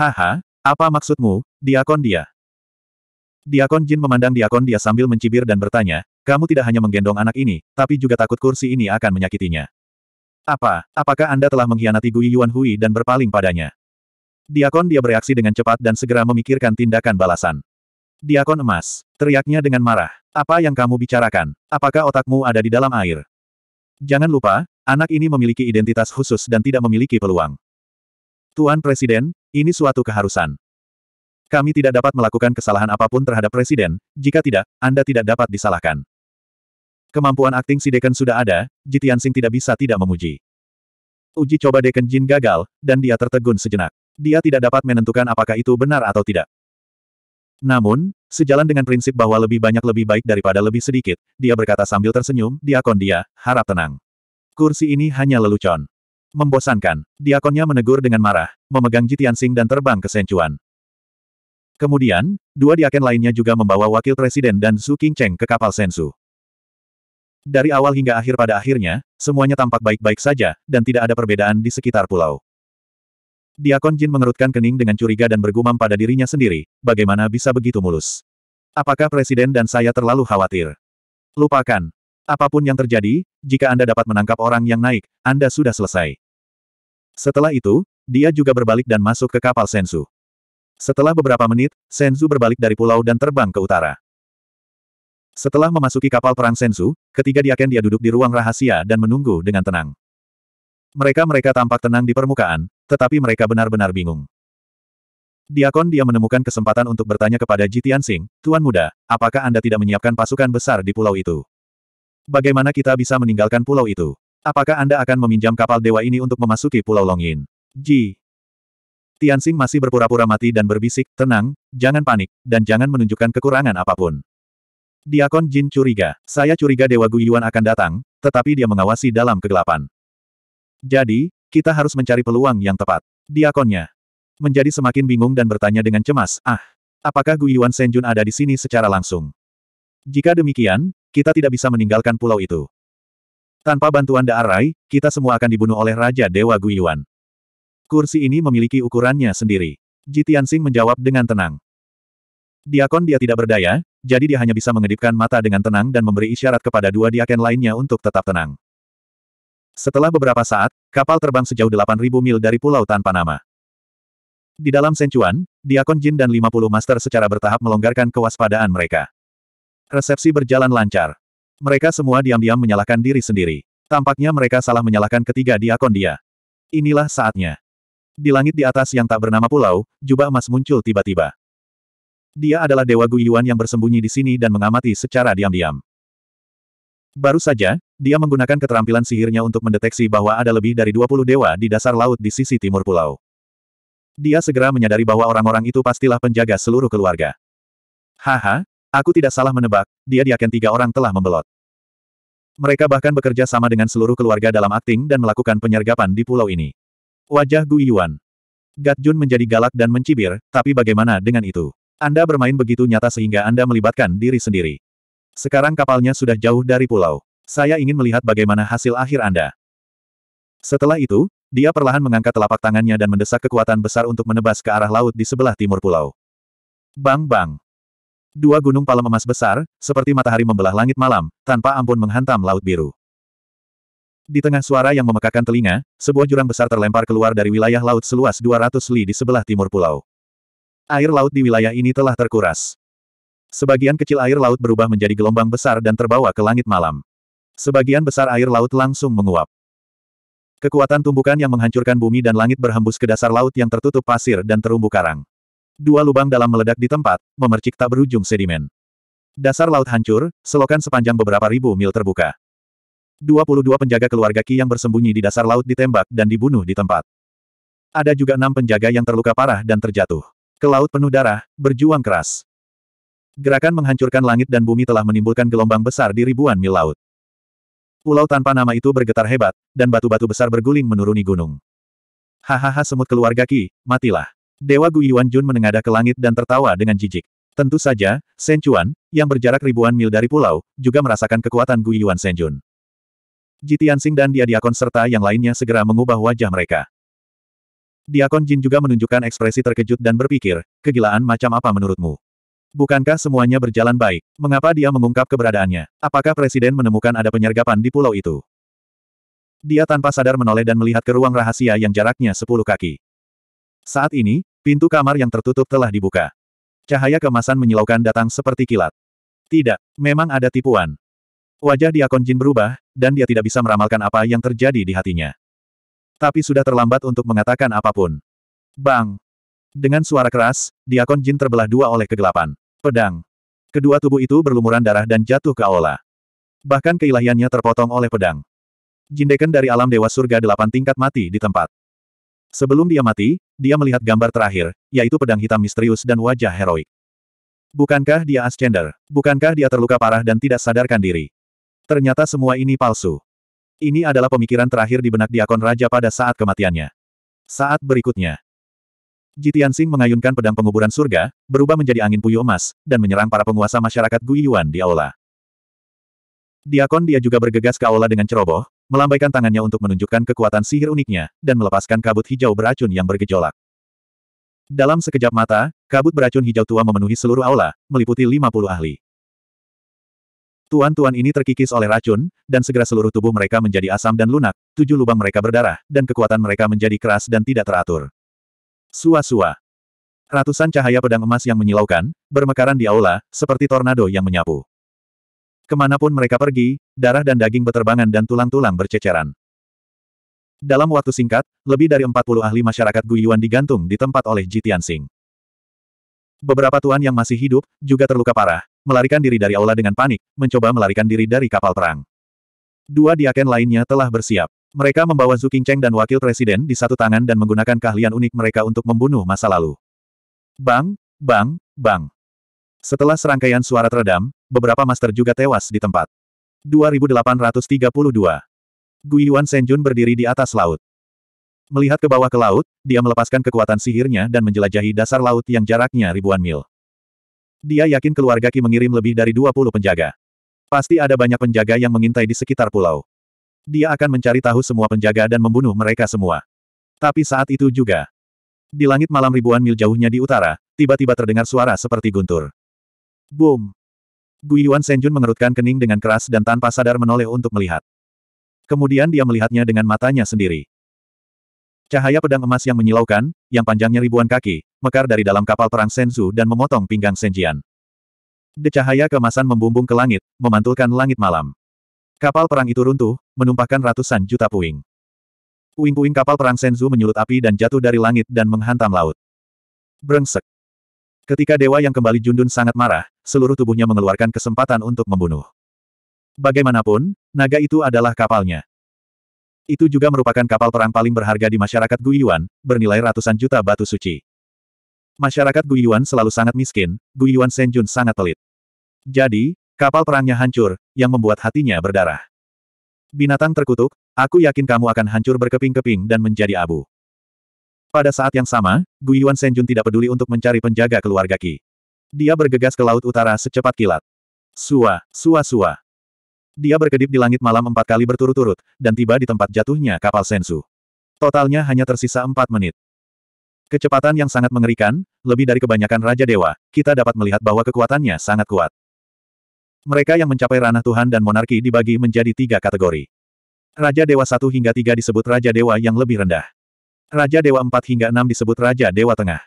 Haha, apa maksudmu, diakon dia? Diakon Jin memandang diakon dia sambil mencibir dan bertanya, kamu tidak hanya menggendong anak ini, tapi juga takut kursi ini akan menyakitinya. Apa, apakah Anda telah mengkhianati Gui Yuan Hui dan berpaling padanya? Diakon dia bereaksi dengan cepat dan segera memikirkan tindakan balasan. Diakon emas, teriaknya dengan marah. Apa yang kamu bicarakan? Apakah otakmu ada di dalam air? Jangan lupa, anak ini memiliki identitas khusus dan tidak memiliki peluang. Tuan Presiden, ini suatu keharusan. Kami tidak dapat melakukan kesalahan apapun terhadap Presiden, jika tidak, Anda tidak dapat disalahkan. Kemampuan akting si Deken sudah ada, Jitiansing tidak bisa tidak memuji. Uji coba Deken Jin gagal, dan dia tertegun sejenak. Dia tidak dapat menentukan apakah itu benar atau tidak. Namun, sejalan dengan prinsip bahwa lebih banyak lebih baik daripada lebih sedikit, dia berkata sambil tersenyum, diakon dia, harap tenang. Kursi ini hanya lelucon. Membosankan, diakonnya menegur dengan marah, memegang Jitiansing dan terbang ke Senchuan. Kemudian, dua diaken lainnya juga membawa wakil presiden dan Su Qingcheng ke kapal Sensu. Dari awal hingga akhir pada akhirnya, semuanya tampak baik-baik saja, dan tidak ada perbedaan di sekitar pulau. Diakon Jin mengerutkan kening dengan curiga dan bergumam pada dirinya sendiri, bagaimana bisa begitu mulus. Apakah presiden dan saya terlalu khawatir? Lupakan, Apapun yang terjadi, jika Anda dapat menangkap orang yang naik, Anda sudah selesai. Setelah itu, dia juga berbalik dan masuk ke kapal Senzu. Setelah beberapa menit, Senzu berbalik dari pulau dan terbang ke utara. Setelah memasuki kapal perang Senzu, ketiga diaken dia duduk di ruang rahasia dan menunggu dengan tenang. Mereka-mereka tampak tenang di permukaan, tetapi mereka benar-benar bingung. Diakon dia menemukan kesempatan untuk bertanya kepada Jitian Singh, Tuan Muda, apakah Anda tidak menyiapkan pasukan besar di pulau itu? Bagaimana kita bisa meninggalkan pulau itu? Apakah Anda akan meminjam kapal dewa ini untuk memasuki Pulau Longin? Ji. Tianxing masih berpura-pura mati dan berbisik, tenang, jangan panik, dan jangan menunjukkan kekurangan apapun. Diakon Jin curiga, saya curiga Dewa Guyuan akan datang, tetapi dia mengawasi dalam kegelapan. Jadi, kita harus mencari peluang yang tepat. Diakonnya menjadi semakin bingung dan bertanya dengan cemas, ah, apakah Guyuan Senjun ada di sini secara langsung? Jika demikian, kita tidak bisa meninggalkan pulau itu. Tanpa bantuan Daarai, kita semua akan dibunuh oleh Raja Dewa Guiyuan. Kursi ini memiliki ukurannya sendiri. Tianxing menjawab dengan tenang. Diakon dia tidak berdaya, jadi dia hanya bisa mengedipkan mata dengan tenang dan memberi isyarat kepada dua diaken lainnya untuk tetap tenang. Setelah beberapa saat, kapal terbang sejauh 8.000 mil dari pulau tanpa nama. Di dalam Sencuan, Diakon Jin dan 50 master secara bertahap melonggarkan kewaspadaan mereka. Resepsi berjalan lancar. Mereka semua diam-diam menyalahkan diri sendiri. Tampaknya mereka salah menyalahkan ketiga diakon dia. Inilah saatnya. Di langit di atas yang tak bernama pulau, jubah emas muncul tiba-tiba. Dia adalah Dewa Guyuan yang bersembunyi di sini dan mengamati secara diam-diam. Baru saja, dia menggunakan keterampilan sihirnya untuk mendeteksi bahwa ada lebih dari 20 dewa di dasar laut di sisi timur pulau. Dia segera menyadari bahwa orang-orang itu pastilah penjaga seluruh keluarga. Haha, Aku tidak salah menebak, dia diaken tiga orang telah membelot. Mereka bahkan bekerja sama dengan seluruh keluarga dalam akting dan melakukan penyergapan di pulau ini. Wajah Gu Yuan. Gat Jun menjadi galak dan mencibir, tapi bagaimana dengan itu? Anda bermain begitu nyata sehingga Anda melibatkan diri sendiri. Sekarang kapalnya sudah jauh dari pulau. Saya ingin melihat bagaimana hasil akhir Anda. Setelah itu, dia perlahan mengangkat telapak tangannya dan mendesak kekuatan besar untuk menebas ke arah laut di sebelah timur pulau. Bang bang. Dua gunung palem emas besar, seperti matahari membelah langit malam, tanpa ampun menghantam laut biru. Di tengah suara yang memekakan telinga, sebuah jurang besar terlempar keluar dari wilayah laut seluas 200 li di sebelah timur pulau. Air laut di wilayah ini telah terkuras. Sebagian kecil air laut berubah menjadi gelombang besar dan terbawa ke langit malam. Sebagian besar air laut langsung menguap. Kekuatan tumbukan yang menghancurkan bumi dan langit berhembus ke dasar laut yang tertutup pasir dan terumbu karang dua lubang dalam meledak di tempat, memercik tak berujung sedimen. Dasar laut hancur, selokan sepanjang beberapa ribu mil terbuka. 22 penjaga keluarga Ki yang bersembunyi di dasar laut ditembak dan dibunuh di tempat. Ada juga enam penjaga yang terluka parah dan terjatuh. Ke laut penuh darah, berjuang keras. Gerakan menghancurkan langit dan bumi telah menimbulkan gelombang besar di ribuan mil laut. Pulau tanpa nama itu bergetar hebat, dan batu-batu besar berguling menuruni gunung. Hahaha semut keluarga Ki, matilah. Dewa Guiyuan Jun menengadah ke langit dan tertawa dengan jijik. Tentu saja, Shen Chuan, yang berjarak ribuan mil dari pulau, juga merasakan kekuatan Guiyuan Shen Jun. Jitiansing dan dia diakon serta yang lainnya segera mengubah wajah mereka. Diakon Jin juga menunjukkan ekspresi terkejut dan berpikir, kegilaan macam apa menurutmu? Bukankah semuanya berjalan baik? Mengapa dia mengungkap keberadaannya? Apakah Presiden menemukan ada penyergapan di pulau itu? Dia tanpa sadar menoleh dan melihat ke ruang rahasia yang jaraknya sepuluh kaki. Saat ini, Pintu kamar yang tertutup telah dibuka. Cahaya kemasan menyilaukan datang seperti kilat. Tidak, memang ada tipuan. Wajah Diakon Jin berubah, dan dia tidak bisa meramalkan apa yang terjadi di hatinya. Tapi sudah terlambat untuk mengatakan apapun. Bang! Dengan suara keras, Diakon Jin terbelah dua oleh kegelapan. Pedang. Kedua tubuh itu berlumuran darah dan jatuh ke aula. Bahkan keilahiannya terpotong oleh pedang. Jindeken dari alam dewa surga delapan tingkat mati di tempat. Sebelum dia mati, dia melihat gambar terakhir, yaitu pedang hitam misterius dan wajah heroik. Bukankah dia Ascender? Bukankah dia terluka parah dan tidak sadarkan diri? Ternyata semua ini palsu. Ini adalah pemikiran terakhir di benak Diakon Raja pada saat kematiannya. Saat berikutnya, Jitian Sing mengayunkan pedang penguburan surga, berubah menjadi angin puyuh emas, dan menyerang para penguasa masyarakat Gui Yuan di aula. Diakon dia juga bergegas ke aula dengan ceroboh, melambaikan tangannya untuk menunjukkan kekuatan sihir uniknya, dan melepaskan kabut hijau beracun yang bergejolak. Dalam sekejap mata, kabut beracun hijau tua memenuhi seluruh aula, meliputi 50 ahli. Tuan-tuan ini terkikis oleh racun, dan segera seluruh tubuh mereka menjadi asam dan lunak, tujuh lubang mereka berdarah, dan kekuatan mereka menjadi keras dan tidak teratur. Sua-sua. Ratusan cahaya pedang emas yang menyilaukan, bermekaran di aula, seperti tornado yang menyapu. Kemanapun mereka pergi, darah dan daging beterbangan dan tulang-tulang berceceran. Dalam waktu singkat, lebih dari 40 ahli masyarakat Guyuan digantung di tempat oleh Ji Tianxing. Beberapa tuan yang masih hidup, juga terluka parah, melarikan diri dari aula dengan panik, mencoba melarikan diri dari kapal perang. Dua diaken lainnya telah bersiap. Mereka membawa Zhu Qingcheng dan wakil presiden di satu tangan dan menggunakan keahlian unik mereka untuk membunuh masa lalu. Bang, bang, bang. Setelah serangkaian suara teredam, beberapa master juga tewas di tempat. 2832 Guiyuan Senjun berdiri di atas laut. Melihat ke bawah ke laut, dia melepaskan kekuatan sihirnya dan menjelajahi dasar laut yang jaraknya ribuan mil. Dia yakin keluarga Ki mengirim lebih dari 20 penjaga. Pasti ada banyak penjaga yang mengintai di sekitar pulau. Dia akan mencari tahu semua penjaga dan membunuh mereka semua. Tapi saat itu juga, di langit malam ribuan mil jauhnya di utara, tiba-tiba terdengar suara seperti guntur. Boom! Guyuan Senjun mengerutkan kening dengan keras dan tanpa sadar menoleh untuk melihat. Kemudian dia melihatnya dengan matanya sendiri. Cahaya pedang emas yang menyilaukan, yang panjangnya ribuan kaki, mekar dari dalam kapal perang Senzu dan memotong pinggang Senjian. De cahaya kemasan membumbung ke langit, memantulkan langit malam. Kapal perang itu runtuh, menumpahkan ratusan juta puing. Puing-puing kapal perang Senzu menyulut api dan jatuh dari langit dan menghantam laut. Brengsek. Ketika dewa yang kembali Jundun sangat marah, seluruh tubuhnya mengeluarkan kesempatan untuk membunuh. Bagaimanapun, naga itu adalah kapalnya. Itu juga merupakan kapal perang paling berharga di masyarakat Guiyuan, bernilai ratusan juta batu suci. Masyarakat Guiyuan selalu sangat miskin, Guiyuan Senjun sangat pelit. Jadi, kapal perangnya hancur, yang membuat hatinya berdarah. Binatang terkutuk, aku yakin kamu akan hancur berkeping-keping dan menjadi abu. Pada saat yang sama, Guiyuan Senjun tidak peduli untuk mencari penjaga keluarga Qi. Dia bergegas ke laut utara secepat kilat. Sua, sua sua. Dia berkedip di langit malam empat kali berturut-turut, dan tiba di tempat jatuhnya kapal Sensu. Totalnya hanya tersisa empat menit. Kecepatan yang sangat mengerikan, lebih dari kebanyakan Raja Dewa, kita dapat melihat bahwa kekuatannya sangat kuat. Mereka yang mencapai ranah Tuhan dan monarki dibagi menjadi tiga kategori. Raja Dewa 1 hingga 3 disebut Raja Dewa yang lebih rendah. Raja Dewa 4 hingga 6 disebut Raja Dewa Tengah.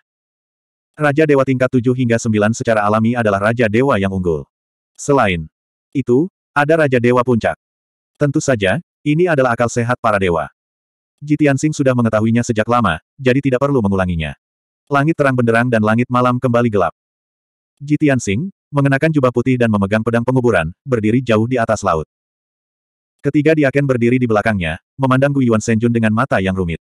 Raja Dewa tingkat 7 hingga 9 secara alami adalah Raja Dewa yang unggul. Selain itu, ada Raja Dewa Puncak. Tentu saja, ini adalah akal sehat para dewa. Jitian Sing sudah mengetahuinya sejak lama, jadi tidak perlu mengulanginya. Langit terang benderang dan langit malam kembali gelap. Jitian Sing, mengenakan jubah putih dan memegang pedang penguburan, berdiri jauh di atas laut. Ketiga diaken berdiri di belakangnya, memandang Gu Guyuan Senjun dengan mata yang rumit.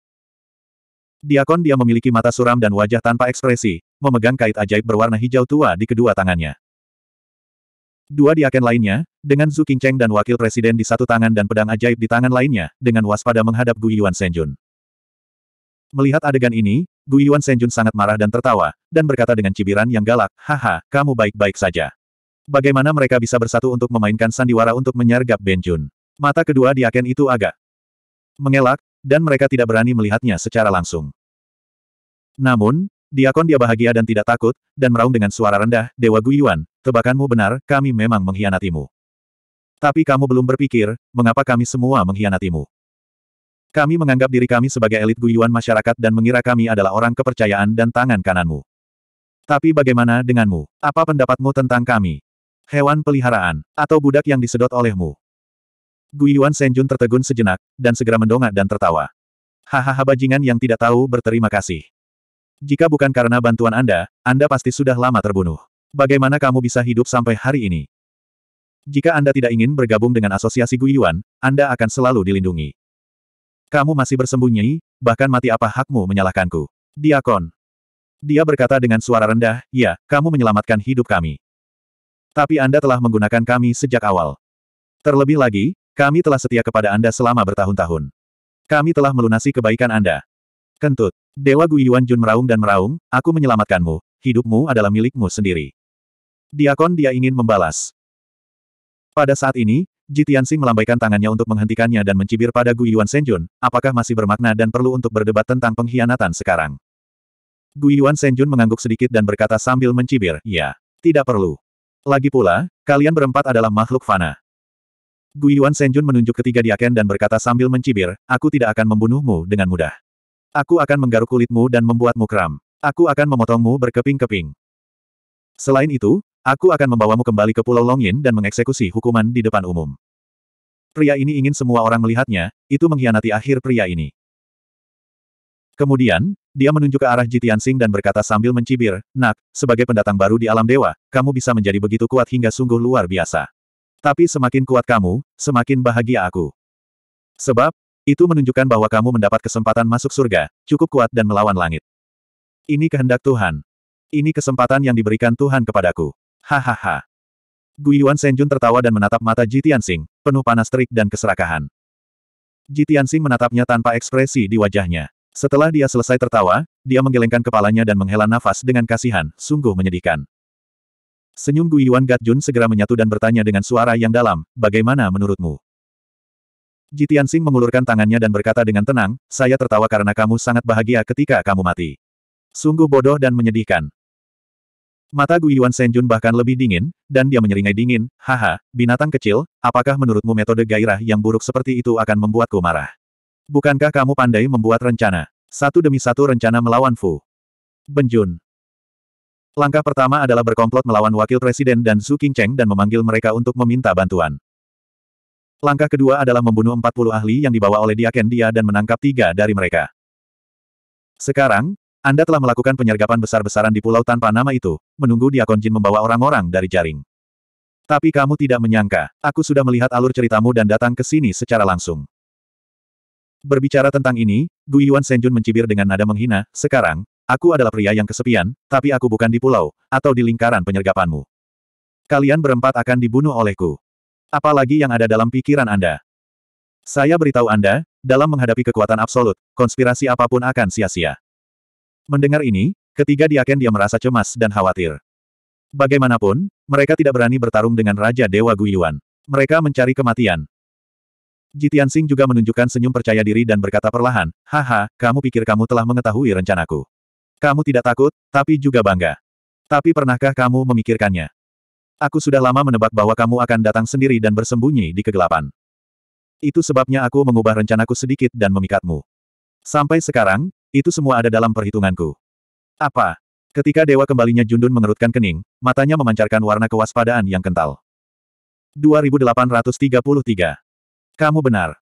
Diakon dia memiliki mata suram dan wajah tanpa ekspresi, memegang kait ajaib berwarna hijau tua di kedua tangannya. Dua diaken lainnya, dengan Zhu Qingcheng dan wakil presiden di satu tangan dan pedang ajaib di tangan lainnya, dengan waspada menghadap Gu Yuan Senjun. Melihat adegan ini, Gu Yuan Senjun sangat marah dan tertawa, dan berkata dengan cibiran yang galak, Haha, kamu baik-baik saja. Bagaimana mereka bisa bersatu untuk memainkan sandiwara untuk menyergap Benjun? Mata kedua diaken itu agak mengelak, dan mereka tidak berani melihatnya secara langsung. Namun, Diakon dia bahagia dan tidak takut, dan meraung dengan suara rendah, Dewa Guyuan, tebakanmu benar, kami memang mengkhianatimu. Tapi kamu belum berpikir, mengapa kami semua mengkhianatimu. Kami menganggap diri kami sebagai elit Guyuan masyarakat dan mengira kami adalah orang kepercayaan dan tangan kananmu. Tapi bagaimana denganmu? Apa pendapatmu tentang kami? Hewan peliharaan, atau budak yang disedot olehmu? Guyuan Senjun tertegun sejenak, dan segera mendongak dan tertawa. Hahaha bajingan yang tidak tahu berterima kasih. Jika bukan karena bantuan Anda, Anda pasti sudah lama terbunuh. Bagaimana kamu bisa hidup sampai hari ini? Jika Anda tidak ingin bergabung dengan asosiasi Guyuan, Anda akan selalu dilindungi. Kamu masih bersembunyi, bahkan mati apa hakmu menyalahkanku. Diakon. Dia berkata dengan suara rendah, ya, kamu menyelamatkan hidup kami. Tapi Anda telah menggunakan kami sejak awal. Terlebih lagi, kami telah setia kepada Anda selama bertahun-tahun. Kami telah melunasi kebaikan Anda. Kentut. Dewa Guiyuan Jun meraung dan meraung, aku menyelamatkanmu, hidupmu adalah milikmu sendiri. Diakon dia ingin membalas. Pada saat ini, Jitiansing melambaikan tangannya untuk menghentikannya dan mencibir pada Guiyuan Senjun, apakah masih bermakna dan perlu untuk berdebat tentang pengkhianatan sekarang. Guiyuan Senjun mengangguk sedikit dan berkata sambil mencibir, ya, tidak perlu. Lagi pula, kalian berempat adalah makhluk fana. Gui Yuan Senjun menunjuk ketiga diaken dan berkata sambil mencibir, aku tidak akan membunuhmu dengan mudah. Aku akan menggaruk kulitmu dan membuatmu kram. Aku akan memotongmu berkeping-keping. Selain itu, aku akan membawamu kembali ke Pulau Longyin dan mengeksekusi hukuman di depan umum. Pria ini ingin semua orang melihatnya, itu mengkhianati akhir pria ini. Kemudian, dia menunjuk ke arah Sing dan berkata sambil mencibir, Nak, sebagai pendatang baru di alam dewa, kamu bisa menjadi begitu kuat hingga sungguh luar biasa. Tapi semakin kuat kamu, semakin bahagia aku. Sebab, itu menunjukkan bahwa kamu mendapat kesempatan masuk surga, cukup kuat dan melawan langit. Ini kehendak Tuhan. Ini kesempatan yang diberikan Tuhan kepadaku. Hahaha. Yuan Senjun tertawa dan menatap mata Jitian Sing, penuh panas terik dan keserakahan. Jitian Sing menatapnya tanpa ekspresi di wajahnya. Setelah dia selesai tertawa, dia menggelengkan kepalanya dan menghela nafas dengan kasihan, sungguh menyedihkan. Senyum Guiyuan Gatjun segera menyatu dan bertanya dengan suara yang dalam, bagaimana menurutmu? Jitian Sing mengulurkan tangannya dan berkata dengan tenang, saya tertawa karena kamu sangat bahagia ketika kamu mati. Sungguh bodoh dan menyedihkan. Mata Guiyuan Senjun bahkan lebih dingin, dan dia menyeringai dingin, haha, binatang kecil, apakah menurutmu metode gairah yang buruk seperti itu akan membuatku marah? Bukankah kamu pandai membuat rencana? Satu demi satu rencana melawan Fu. Benjun. Langkah pertama adalah berkomplot melawan Wakil Presiden dan Su Qingcheng dan memanggil mereka untuk meminta bantuan. Langkah kedua adalah membunuh 40 ahli yang dibawa oleh Diaken Dia dan menangkap tiga dari mereka. Sekarang, Anda telah melakukan penyergapan besar-besaran di pulau tanpa nama itu, menunggu Diakon Jin membawa orang-orang dari jaring. Tapi kamu tidak menyangka, aku sudah melihat alur ceritamu dan datang ke sini secara langsung. Berbicara tentang ini, Gu Guyuan Senjun mencibir dengan nada menghina, sekarang, Aku adalah pria yang kesepian, tapi aku bukan di pulau, atau di lingkaran penyergapanmu. Kalian berempat akan dibunuh olehku. Apalagi yang ada dalam pikiran Anda. Saya beritahu Anda, dalam menghadapi kekuatan absolut, konspirasi apapun akan sia-sia. Mendengar ini, ketiga diaken dia merasa cemas dan khawatir. Bagaimanapun, mereka tidak berani bertarung dengan Raja Dewa Guyuan. Mereka mencari kematian. Jitian Singh juga menunjukkan senyum percaya diri dan berkata perlahan, Haha, kamu pikir kamu telah mengetahui rencanaku. Kamu tidak takut, tapi juga bangga. Tapi pernahkah kamu memikirkannya? Aku sudah lama menebak bahwa kamu akan datang sendiri dan bersembunyi di kegelapan. Itu sebabnya aku mengubah rencanaku sedikit dan memikatmu. Sampai sekarang, itu semua ada dalam perhitunganku. Apa? Ketika dewa kembalinya Jundun mengerutkan kening, matanya memancarkan warna kewaspadaan yang kental. 2833. Kamu benar.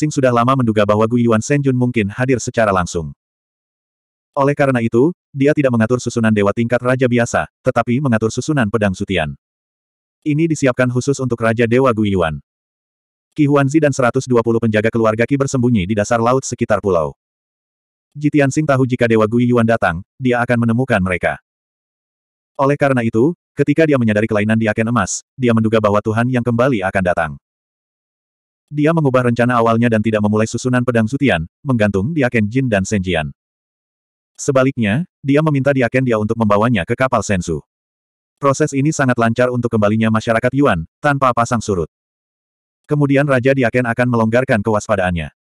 Sing sudah lama menduga bahwa Guyuan Senjun mungkin hadir secara langsung. Oleh karena itu, dia tidak mengatur susunan dewa tingkat raja biasa, tetapi mengatur susunan pedang sutian. Ini disiapkan khusus untuk Raja Dewa Guiyuan. Qi Huanzi dan 120 penjaga keluarga Qi bersembunyi di dasar laut sekitar pulau. Jitian Sing tahu jika Dewa Guiyuan datang, dia akan menemukan mereka. Oleh karena itu, ketika dia menyadari kelainan di Aken Emas, dia menduga bahwa Tuhan yang kembali akan datang. Dia mengubah rencana awalnya dan tidak memulai susunan pedang sutian, menggantung di Aken Jin dan Senjian. Sebaliknya, dia meminta Diaken dia untuk membawanya ke kapal Sensu. Proses ini sangat lancar untuk kembalinya masyarakat Yuan, tanpa pasang surut. Kemudian Raja Diaken akan melonggarkan kewaspadaannya.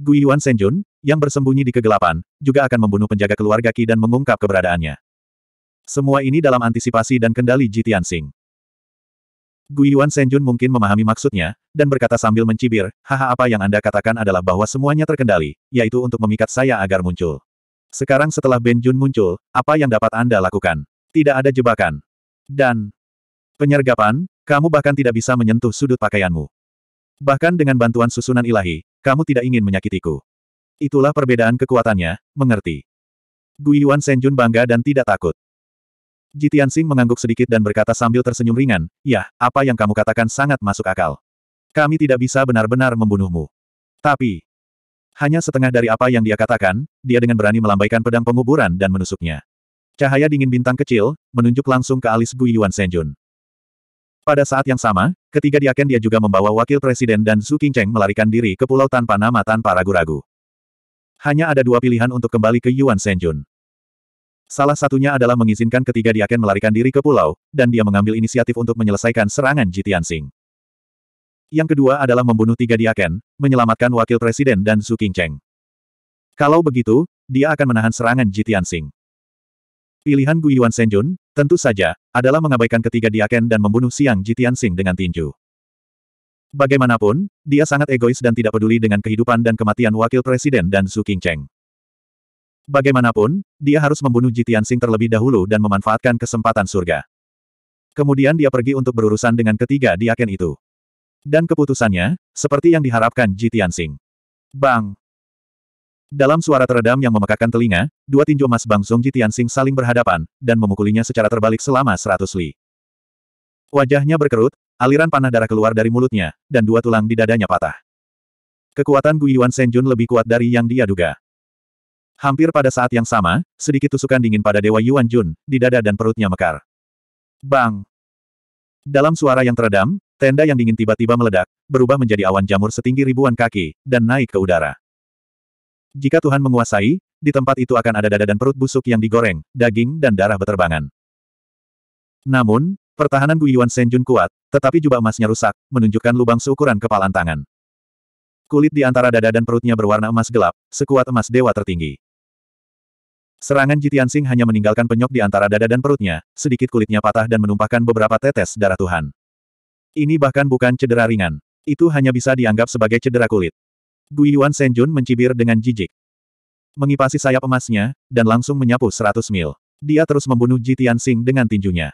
Gui Yuan Senjun, yang bersembunyi di kegelapan, juga akan membunuh penjaga keluarga Qi dan mengungkap keberadaannya. Semua ini dalam antisipasi dan kendali Jitian Sing. Gui Yuan Senjun mungkin memahami maksudnya, dan berkata sambil mencibir, haha apa yang Anda katakan adalah bahwa semuanya terkendali, yaitu untuk memikat saya agar muncul. Sekarang setelah Ben Jun muncul, apa yang dapat Anda lakukan? Tidak ada jebakan. Dan penyergapan, kamu bahkan tidak bisa menyentuh sudut pakaianmu. Bahkan dengan bantuan susunan ilahi, kamu tidak ingin menyakitiku. Itulah perbedaan kekuatannya, mengerti. Guiyuan Senjun bangga dan tidak takut. Jitian Sing mengangguk sedikit dan berkata sambil tersenyum ringan, Yah, apa yang kamu katakan sangat masuk akal. Kami tidak bisa benar-benar membunuhmu. Tapi, hanya setengah dari apa yang dia katakan, dia dengan berani melambaikan pedang penguburan dan menusuknya. Cahaya dingin bintang kecil, menunjuk langsung ke alis Gui Yuan Senjun. Pada saat yang sama, ketiga diaken dia juga membawa wakil presiden dan Su Qingcheng melarikan diri ke pulau tanpa nama tanpa ragu-ragu. Hanya ada dua pilihan untuk kembali ke Yuan Senjun. Salah satunya adalah mengizinkan ketiga diaken melarikan diri ke pulau, dan dia mengambil inisiatif untuk menyelesaikan serangan Jitian Singh. Yang kedua adalah membunuh tiga diaken, menyelamatkan wakil presiden dan Su Qingcheng. Kalau begitu, dia akan menahan serangan Jitian Sing. Pilihan Guyuan Senjun, tentu saja, adalah mengabaikan ketiga diaken dan membunuh Siang Jitian Sing dengan tinju. Bagaimanapun, dia sangat egois dan tidak peduli dengan kehidupan dan kematian wakil presiden dan Su Qingcheng. Bagaimanapun, dia harus membunuh Jitian Sing terlebih dahulu dan memanfaatkan kesempatan surga. Kemudian dia pergi untuk berurusan dengan ketiga diaken itu. Dan keputusannya, seperti yang diharapkan Ji Tianxing. Bang! Dalam suara teredam yang memekakkan telinga, dua tinju emas Bang Song Ji Tianxing saling berhadapan, dan memukulinya secara terbalik selama seratus li. Wajahnya berkerut, aliran panah darah keluar dari mulutnya, dan dua tulang di dadanya patah. Kekuatan Guyuan Senjun lebih kuat dari yang dia duga. Hampir pada saat yang sama, sedikit tusukan dingin pada Dewa Yuan Jun, di dada dan perutnya mekar. Bang! Dalam suara yang teredam, Tenda yang dingin tiba-tiba meledak, berubah menjadi awan jamur setinggi ribuan kaki, dan naik ke udara. Jika Tuhan menguasai, di tempat itu akan ada dada dan perut busuk yang digoreng, daging dan darah beterbangan. Namun, pertahanan Guyuan Senjun kuat, tetapi jubah emasnya rusak, menunjukkan lubang seukuran kepalan tangan. Kulit di antara dada dan perutnya berwarna emas gelap, sekuat emas dewa tertinggi. Serangan Jitian Sing hanya meninggalkan penyok di antara dada dan perutnya, sedikit kulitnya patah dan menumpahkan beberapa tetes darah Tuhan. Ini bahkan bukan cedera ringan. Itu hanya bisa dianggap sebagai cedera kulit. Guiyuan Senjun mencibir dengan jijik. Mengipasi sayap emasnya, dan langsung menyapu 100 mil. Dia terus membunuh Jitian Sing dengan tinjunya.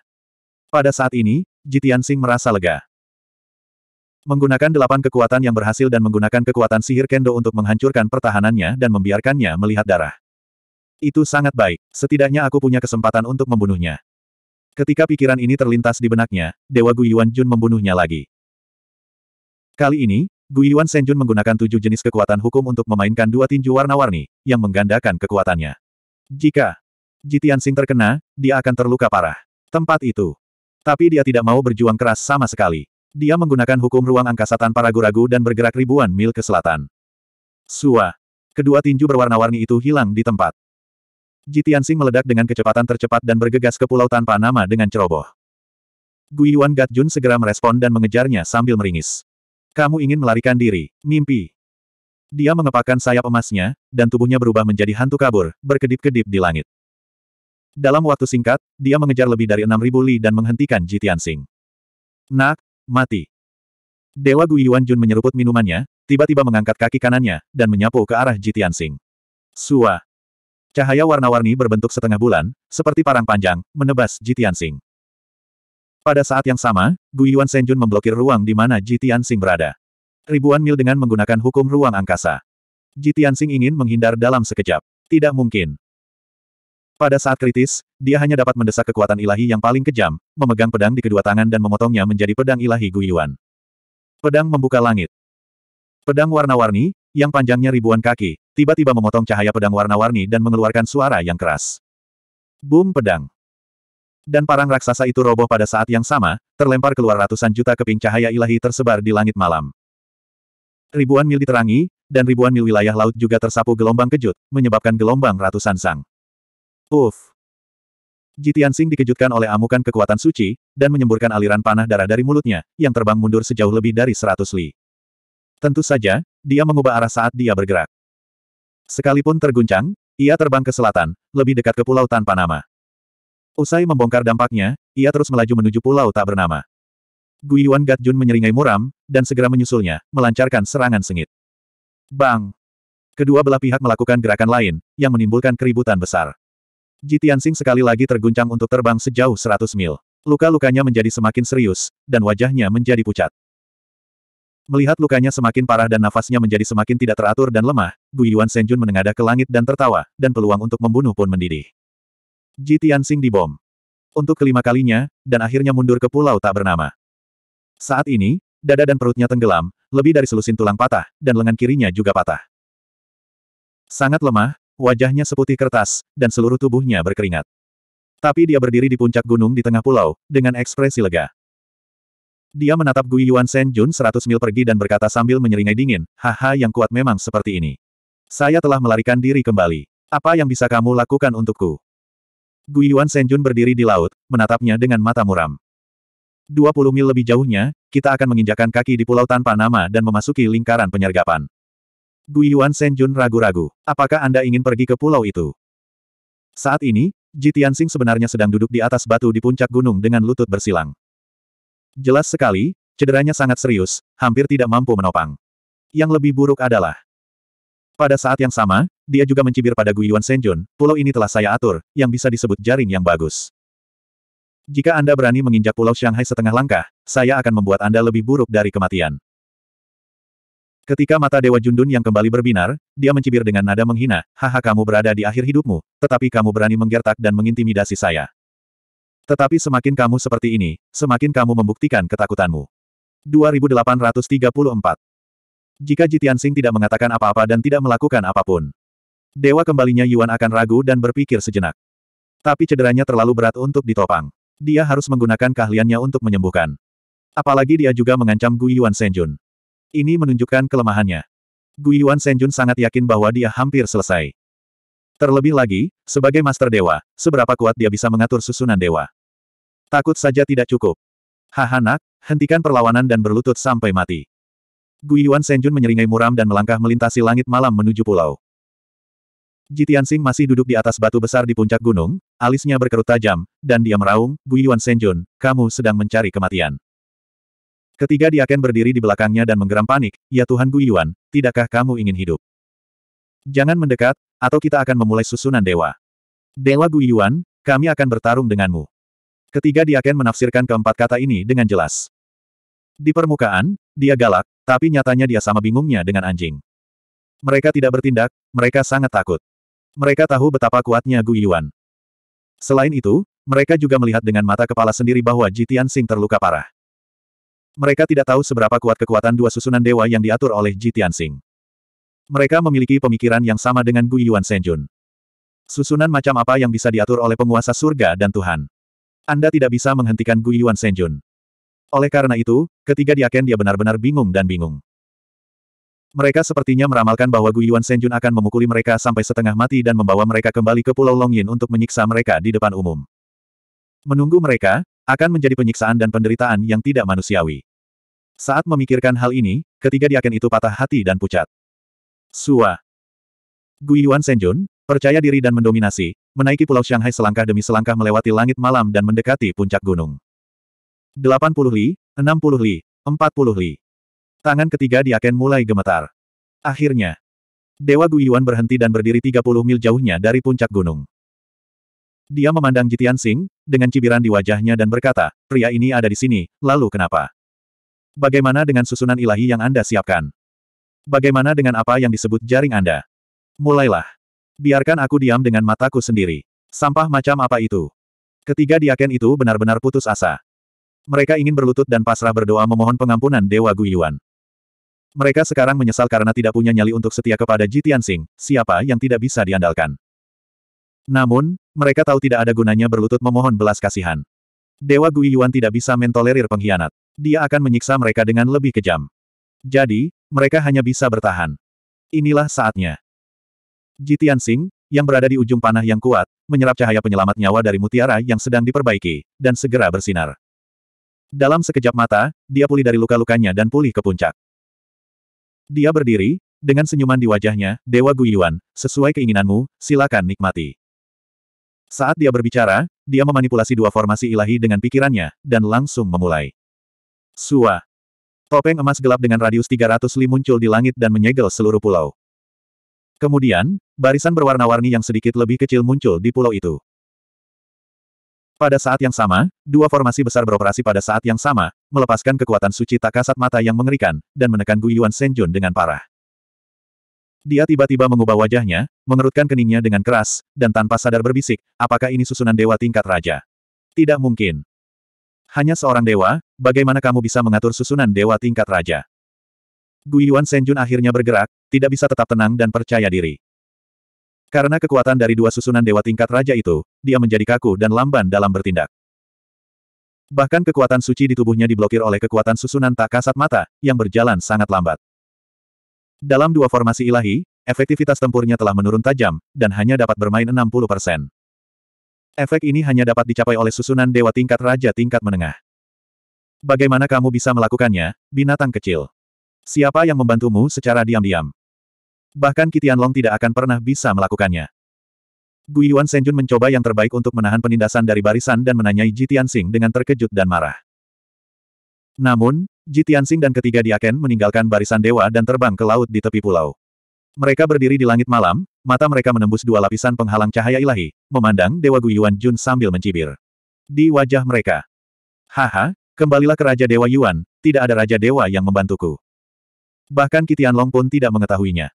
Pada saat ini, Jitian Sing merasa lega. Menggunakan delapan kekuatan yang berhasil dan menggunakan kekuatan sihir kendo untuk menghancurkan pertahanannya dan membiarkannya melihat darah. Itu sangat baik, setidaknya aku punya kesempatan untuk membunuhnya. Ketika pikiran ini terlintas di benaknya, Dewa Guyuan Jun membunuhnya lagi. Kali ini, Guyuan Senjun menggunakan tujuh jenis kekuatan hukum untuk memainkan dua tinju warna-warni, yang menggandakan kekuatannya. Jika Jitian Sing terkena, dia akan terluka parah. Tempat itu. Tapi dia tidak mau berjuang keras sama sekali. Dia menggunakan hukum ruang angkasa tanpa ragu-ragu dan bergerak ribuan mil ke selatan. Sua. Kedua tinju berwarna-warni itu hilang di tempat. Jitiansing meledak dengan kecepatan tercepat dan bergegas ke pulau tanpa nama dengan ceroboh. Guiyuan Gatjun segera merespon dan mengejarnya sambil meringis. Kamu ingin melarikan diri, mimpi. Dia mengepakkan sayap emasnya, dan tubuhnya berubah menjadi hantu kabur, berkedip-kedip di langit. Dalam waktu singkat, dia mengejar lebih dari enam ribu li dan menghentikan Jitiansing. Nak, mati. Dewa Guiyuan Jun menyeruput minumannya, tiba-tiba mengangkat kaki kanannya, dan menyapu ke arah Jitiansing. Suah. Cahaya warna-warni berbentuk setengah bulan, seperti parang panjang, menebas Ji Tianxing. Pada saat yang sama, Guyuan Senjun memblokir ruang di mana Ji Tianxing berada. Ribuan mil dengan menggunakan hukum ruang angkasa. Ji Tianxing ingin menghindar dalam sekejap. Tidak mungkin. Pada saat kritis, dia hanya dapat mendesak kekuatan ilahi yang paling kejam, memegang pedang di kedua tangan dan memotongnya menjadi pedang ilahi Guyuan. Pedang membuka langit. Pedang warna-warni, yang panjangnya ribuan kaki, tiba-tiba memotong cahaya pedang warna-warni dan mengeluarkan suara yang keras. Boom pedang. Dan parang raksasa itu roboh pada saat yang sama, terlempar keluar ratusan juta keping cahaya ilahi tersebar di langit malam. Ribuan mil diterangi, dan ribuan mil wilayah laut juga tersapu gelombang kejut, menyebabkan gelombang ratusan sang. Uff. Jitian Sing dikejutkan oleh amukan kekuatan suci, dan menyemburkan aliran panah darah dari mulutnya, yang terbang mundur sejauh lebih dari seratus li. Tentu saja, dia mengubah arah saat dia bergerak. Sekalipun terguncang, ia terbang ke selatan, lebih dekat ke pulau tanpa nama. Usai membongkar dampaknya, ia terus melaju menuju pulau tak bernama. Guiyuan Gatjun menyeringai muram, dan segera menyusulnya, melancarkan serangan sengit. Bang! Kedua belah pihak melakukan gerakan lain, yang menimbulkan keributan besar. Tianxing sekali lagi terguncang untuk terbang sejauh 100 mil. Luka-lukanya menjadi semakin serius, dan wajahnya menjadi pucat. Melihat lukanya semakin parah dan nafasnya menjadi semakin tidak teratur dan lemah, Guyuan Senjun menengadah ke langit dan tertawa, dan peluang untuk membunuh pun mendidih. Ji Tianxing dibom. Untuk kelima kalinya, dan akhirnya mundur ke pulau tak bernama. Saat ini, dada dan perutnya tenggelam, lebih dari selusin tulang patah, dan lengan kirinya juga patah. Sangat lemah, wajahnya seputih kertas, dan seluruh tubuhnya berkeringat. Tapi dia berdiri di puncak gunung di tengah pulau, dengan ekspresi lega. Dia menatap Gui Yuan Shen Jun 100 mil pergi dan berkata sambil menyeringai dingin, haha yang kuat memang seperti ini. Saya telah melarikan diri kembali. Apa yang bisa kamu lakukan untukku? Gui Yuan Shen Jun berdiri di laut, menatapnya dengan mata muram. 20 mil lebih jauhnya, kita akan menginjakan kaki di pulau tanpa nama dan memasuki lingkaran penyergapan. Gui Yuan Senjun ragu-ragu. Apakah Anda ingin pergi ke pulau itu? Saat ini, Ji Tianxing sebenarnya sedang duduk di atas batu di puncak gunung dengan lutut bersilang. Jelas sekali, cederanya sangat serius, hampir tidak mampu menopang. Yang lebih buruk adalah, pada saat yang sama, dia juga mencibir pada Guyuan Senjun, pulau ini telah saya atur, yang bisa disebut jaring yang bagus. Jika Anda berani menginjak pulau Shanghai setengah langkah, saya akan membuat Anda lebih buruk dari kematian. Ketika mata Dewa Jundun yang kembali berbinar, dia mencibir dengan nada menghina, haha kamu berada di akhir hidupmu, tetapi kamu berani menggertak dan mengintimidasi saya. Tetapi semakin kamu seperti ini, semakin kamu membuktikan ketakutanmu. 2834 Jika Sing tidak mengatakan apa-apa dan tidak melakukan apapun, Dewa kembalinya Yuan akan ragu dan berpikir sejenak. Tapi cederanya terlalu berat untuk ditopang. Dia harus menggunakan keahliannya untuk menyembuhkan. Apalagi dia juga mengancam Gu Yuan Senjun. Ini menunjukkan kelemahannya. Gu Yuan Senjun sangat yakin bahwa dia hampir selesai. Terlebih lagi, sebagai master dewa, seberapa kuat dia bisa mengatur susunan dewa. Takut saja tidak cukup. Hahanak, hentikan perlawanan dan berlutut sampai mati. Guiyuan Senjun menyeringai muram dan melangkah melintasi langit malam menuju pulau. Jitiansing masih duduk di atas batu besar di puncak gunung, alisnya berkerut tajam, dan dia meraung, Guiyuan Senjun, kamu sedang mencari kematian. Ketiga Diaken berdiri di belakangnya dan menggeram panik, ya Tuhan Guiyuan, tidakkah kamu ingin hidup? Jangan mendekat, atau kita akan memulai susunan dewa. Dewa Guiyuan, kami akan bertarung denganmu. Ketiga Diaken menafsirkan keempat kata ini dengan jelas. Di permukaan, dia galak, tapi nyatanya dia sama bingungnya dengan anjing. Mereka tidak bertindak, mereka sangat takut. Mereka tahu betapa kuatnya Yuan. Selain itu, mereka juga melihat dengan mata kepala sendiri bahwa Jitian Sing terluka parah. Mereka tidak tahu seberapa kuat kekuatan dua susunan dewa yang diatur oleh Jitian Sing. Mereka memiliki pemikiran yang sama dengan Gu Yuan Senjun. Susunan macam apa yang bisa diatur oleh penguasa surga dan Tuhan? Anda tidak bisa menghentikan Gu Yuan Senjun. Oleh karena itu, ketiga diaken dia benar-benar bingung dan bingung. Mereka sepertinya meramalkan bahwa Gu Yuan Senjun akan memukuli mereka sampai setengah mati dan membawa mereka kembali ke Pulau Longyin untuk menyiksa mereka di depan umum. Menunggu mereka, akan menjadi penyiksaan dan penderitaan yang tidak manusiawi. Saat memikirkan hal ini, ketiga diaken itu patah hati dan pucat. Sua. Guiyuan Senjun, percaya diri dan mendominasi, menaiki Pulau Shanghai selangkah demi selangkah melewati langit malam dan mendekati puncak gunung. 80 li, 60 li, 40 li. Tangan ketiga Diaken mulai gemetar. Akhirnya, Dewa Guiyuan berhenti dan berdiri 30 mil jauhnya dari puncak gunung. Dia memandang Jitian Sing, dengan cibiran di wajahnya dan berkata, pria ini ada di sini, lalu kenapa? Bagaimana dengan susunan ilahi yang Anda siapkan? Bagaimana dengan apa yang disebut jaring Anda? Mulailah. Biarkan aku diam dengan mataku sendiri. Sampah macam apa itu? Ketiga diaken itu benar-benar putus asa. Mereka ingin berlutut dan pasrah berdoa memohon pengampunan Dewa Guyuan. Mereka sekarang menyesal karena tidak punya nyali untuk setia kepada Ji Tianxing, siapa yang tidak bisa diandalkan. Namun, mereka tahu tidak ada gunanya berlutut memohon belas kasihan. Dewa Guiyuan tidak bisa mentolerir pengkhianat. Dia akan menyiksa mereka dengan lebih kejam. Jadi, mereka hanya bisa bertahan. Inilah saatnya. Jitian Sing, yang berada di ujung panah yang kuat, menyerap cahaya penyelamat nyawa dari mutiara yang sedang diperbaiki, dan segera bersinar. Dalam sekejap mata, dia pulih dari luka-lukanya dan pulih ke puncak. Dia berdiri, dengan senyuman di wajahnya, Dewa Guyuan, sesuai keinginanmu, silakan nikmati. Saat dia berbicara, dia memanipulasi dua formasi ilahi dengan pikirannya, dan langsung memulai. Suah. Topeng emas gelap dengan radius 300 li muncul di langit dan menyegel seluruh pulau. Kemudian, barisan berwarna-warni yang sedikit lebih kecil muncul di pulau itu. Pada saat yang sama, dua formasi besar beroperasi pada saat yang sama, melepaskan kekuatan suci tak kasat mata yang mengerikan, dan menekan Guyuan Senjun dengan parah. Dia tiba-tiba mengubah wajahnya, mengerutkan keningnya dengan keras, dan tanpa sadar berbisik, apakah ini susunan dewa tingkat raja? Tidak mungkin. Hanya seorang dewa, bagaimana kamu bisa mengatur susunan dewa tingkat raja? Guyuan Senjun akhirnya bergerak, tidak bisa tetap tenang dan percaya diri. Karena kekuatan dari dua susunan dewa tingkat raja itu, dia menjadi kaku dan lamban dalam bertindak. Bahkan kekuatan suci di tubuhnya diblokir oleh kekuatan susunan tak kasat mata, yang berjalan sangat lambat. Dalam dua formasi ilahi, efektivitas tempurnya telah menurun tajam, dan hanya dapat bermain 60%. Efek ini hanya dapat dicapai oleh susunan dewa tingkat raja tingkat menengah. Bagaimana kamu bisa melakukannya, binatang kecil? Siapa yang membantumu secara diam-diam? Bahkan Kitian Long tidak akan pernah bisa melakukannya. Guiyuan Senjun mencoba yang terbaik untuk menahan penindasan dari barisan dan menanyai Sing dengan terkejut dan marah. Namun, Sing dan ketiga Diaken meninggalkan barisan dewa dan terbang ke laut di tepi pulau. Mereka berdiri di langit malam, mata mereka menembus dua lapisan penghalang cahaya ilahi, memandang Dewa Guyuan Jun sambil mencibir. Di wajah mereka. Haha, kembalilah ke Raja Dewa Yuan, tidak ada Raja Dewa yang membantuku. Bahkan Kitian Long pun tidak mengetahuinya.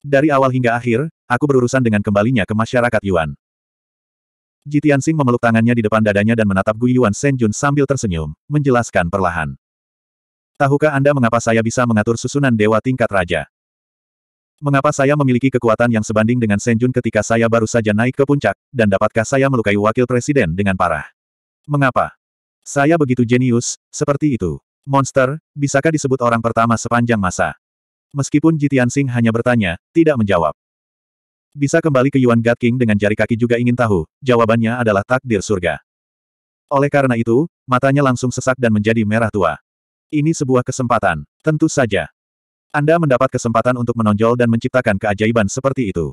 Dari awal hingga akhir, aku berurusan dengan kembalinya ke masyarakat Yuan. Jitian Sing memeluk tangannya di depan dadanya dan menatap Guyuan Yuan Senjun sambil tersenyum, menjelaskan perlahan. Tahukah Anda mengapa saya bisa mengatur susunan dewa tingkat raja? Mengapa saya memiliki kekuatan yang sebanding dengan Senjun ketika saya baru saja naik ke puncak, dan dapatkah saya melukai wakil presiden dengan parah? Mengapa? Saya begitu jenius, seperti itu. Monster, bisakah disebut orang pertama sepanjang masa? Meskipun Jitian Singh hanya bertanya, tidak menjawab. Bisa kembali ke Yuan God King dengan jari kaki juga ingin tahu, jawabannya adalah takdir surga. Oleh karena itu, matanya langsung sesak dan menjadi merah tua. Ini sebuah kesempatan, tentu saja. Anda mendapat kesempatan untuk menonjol dan menciptakan keajaiban seperti itu.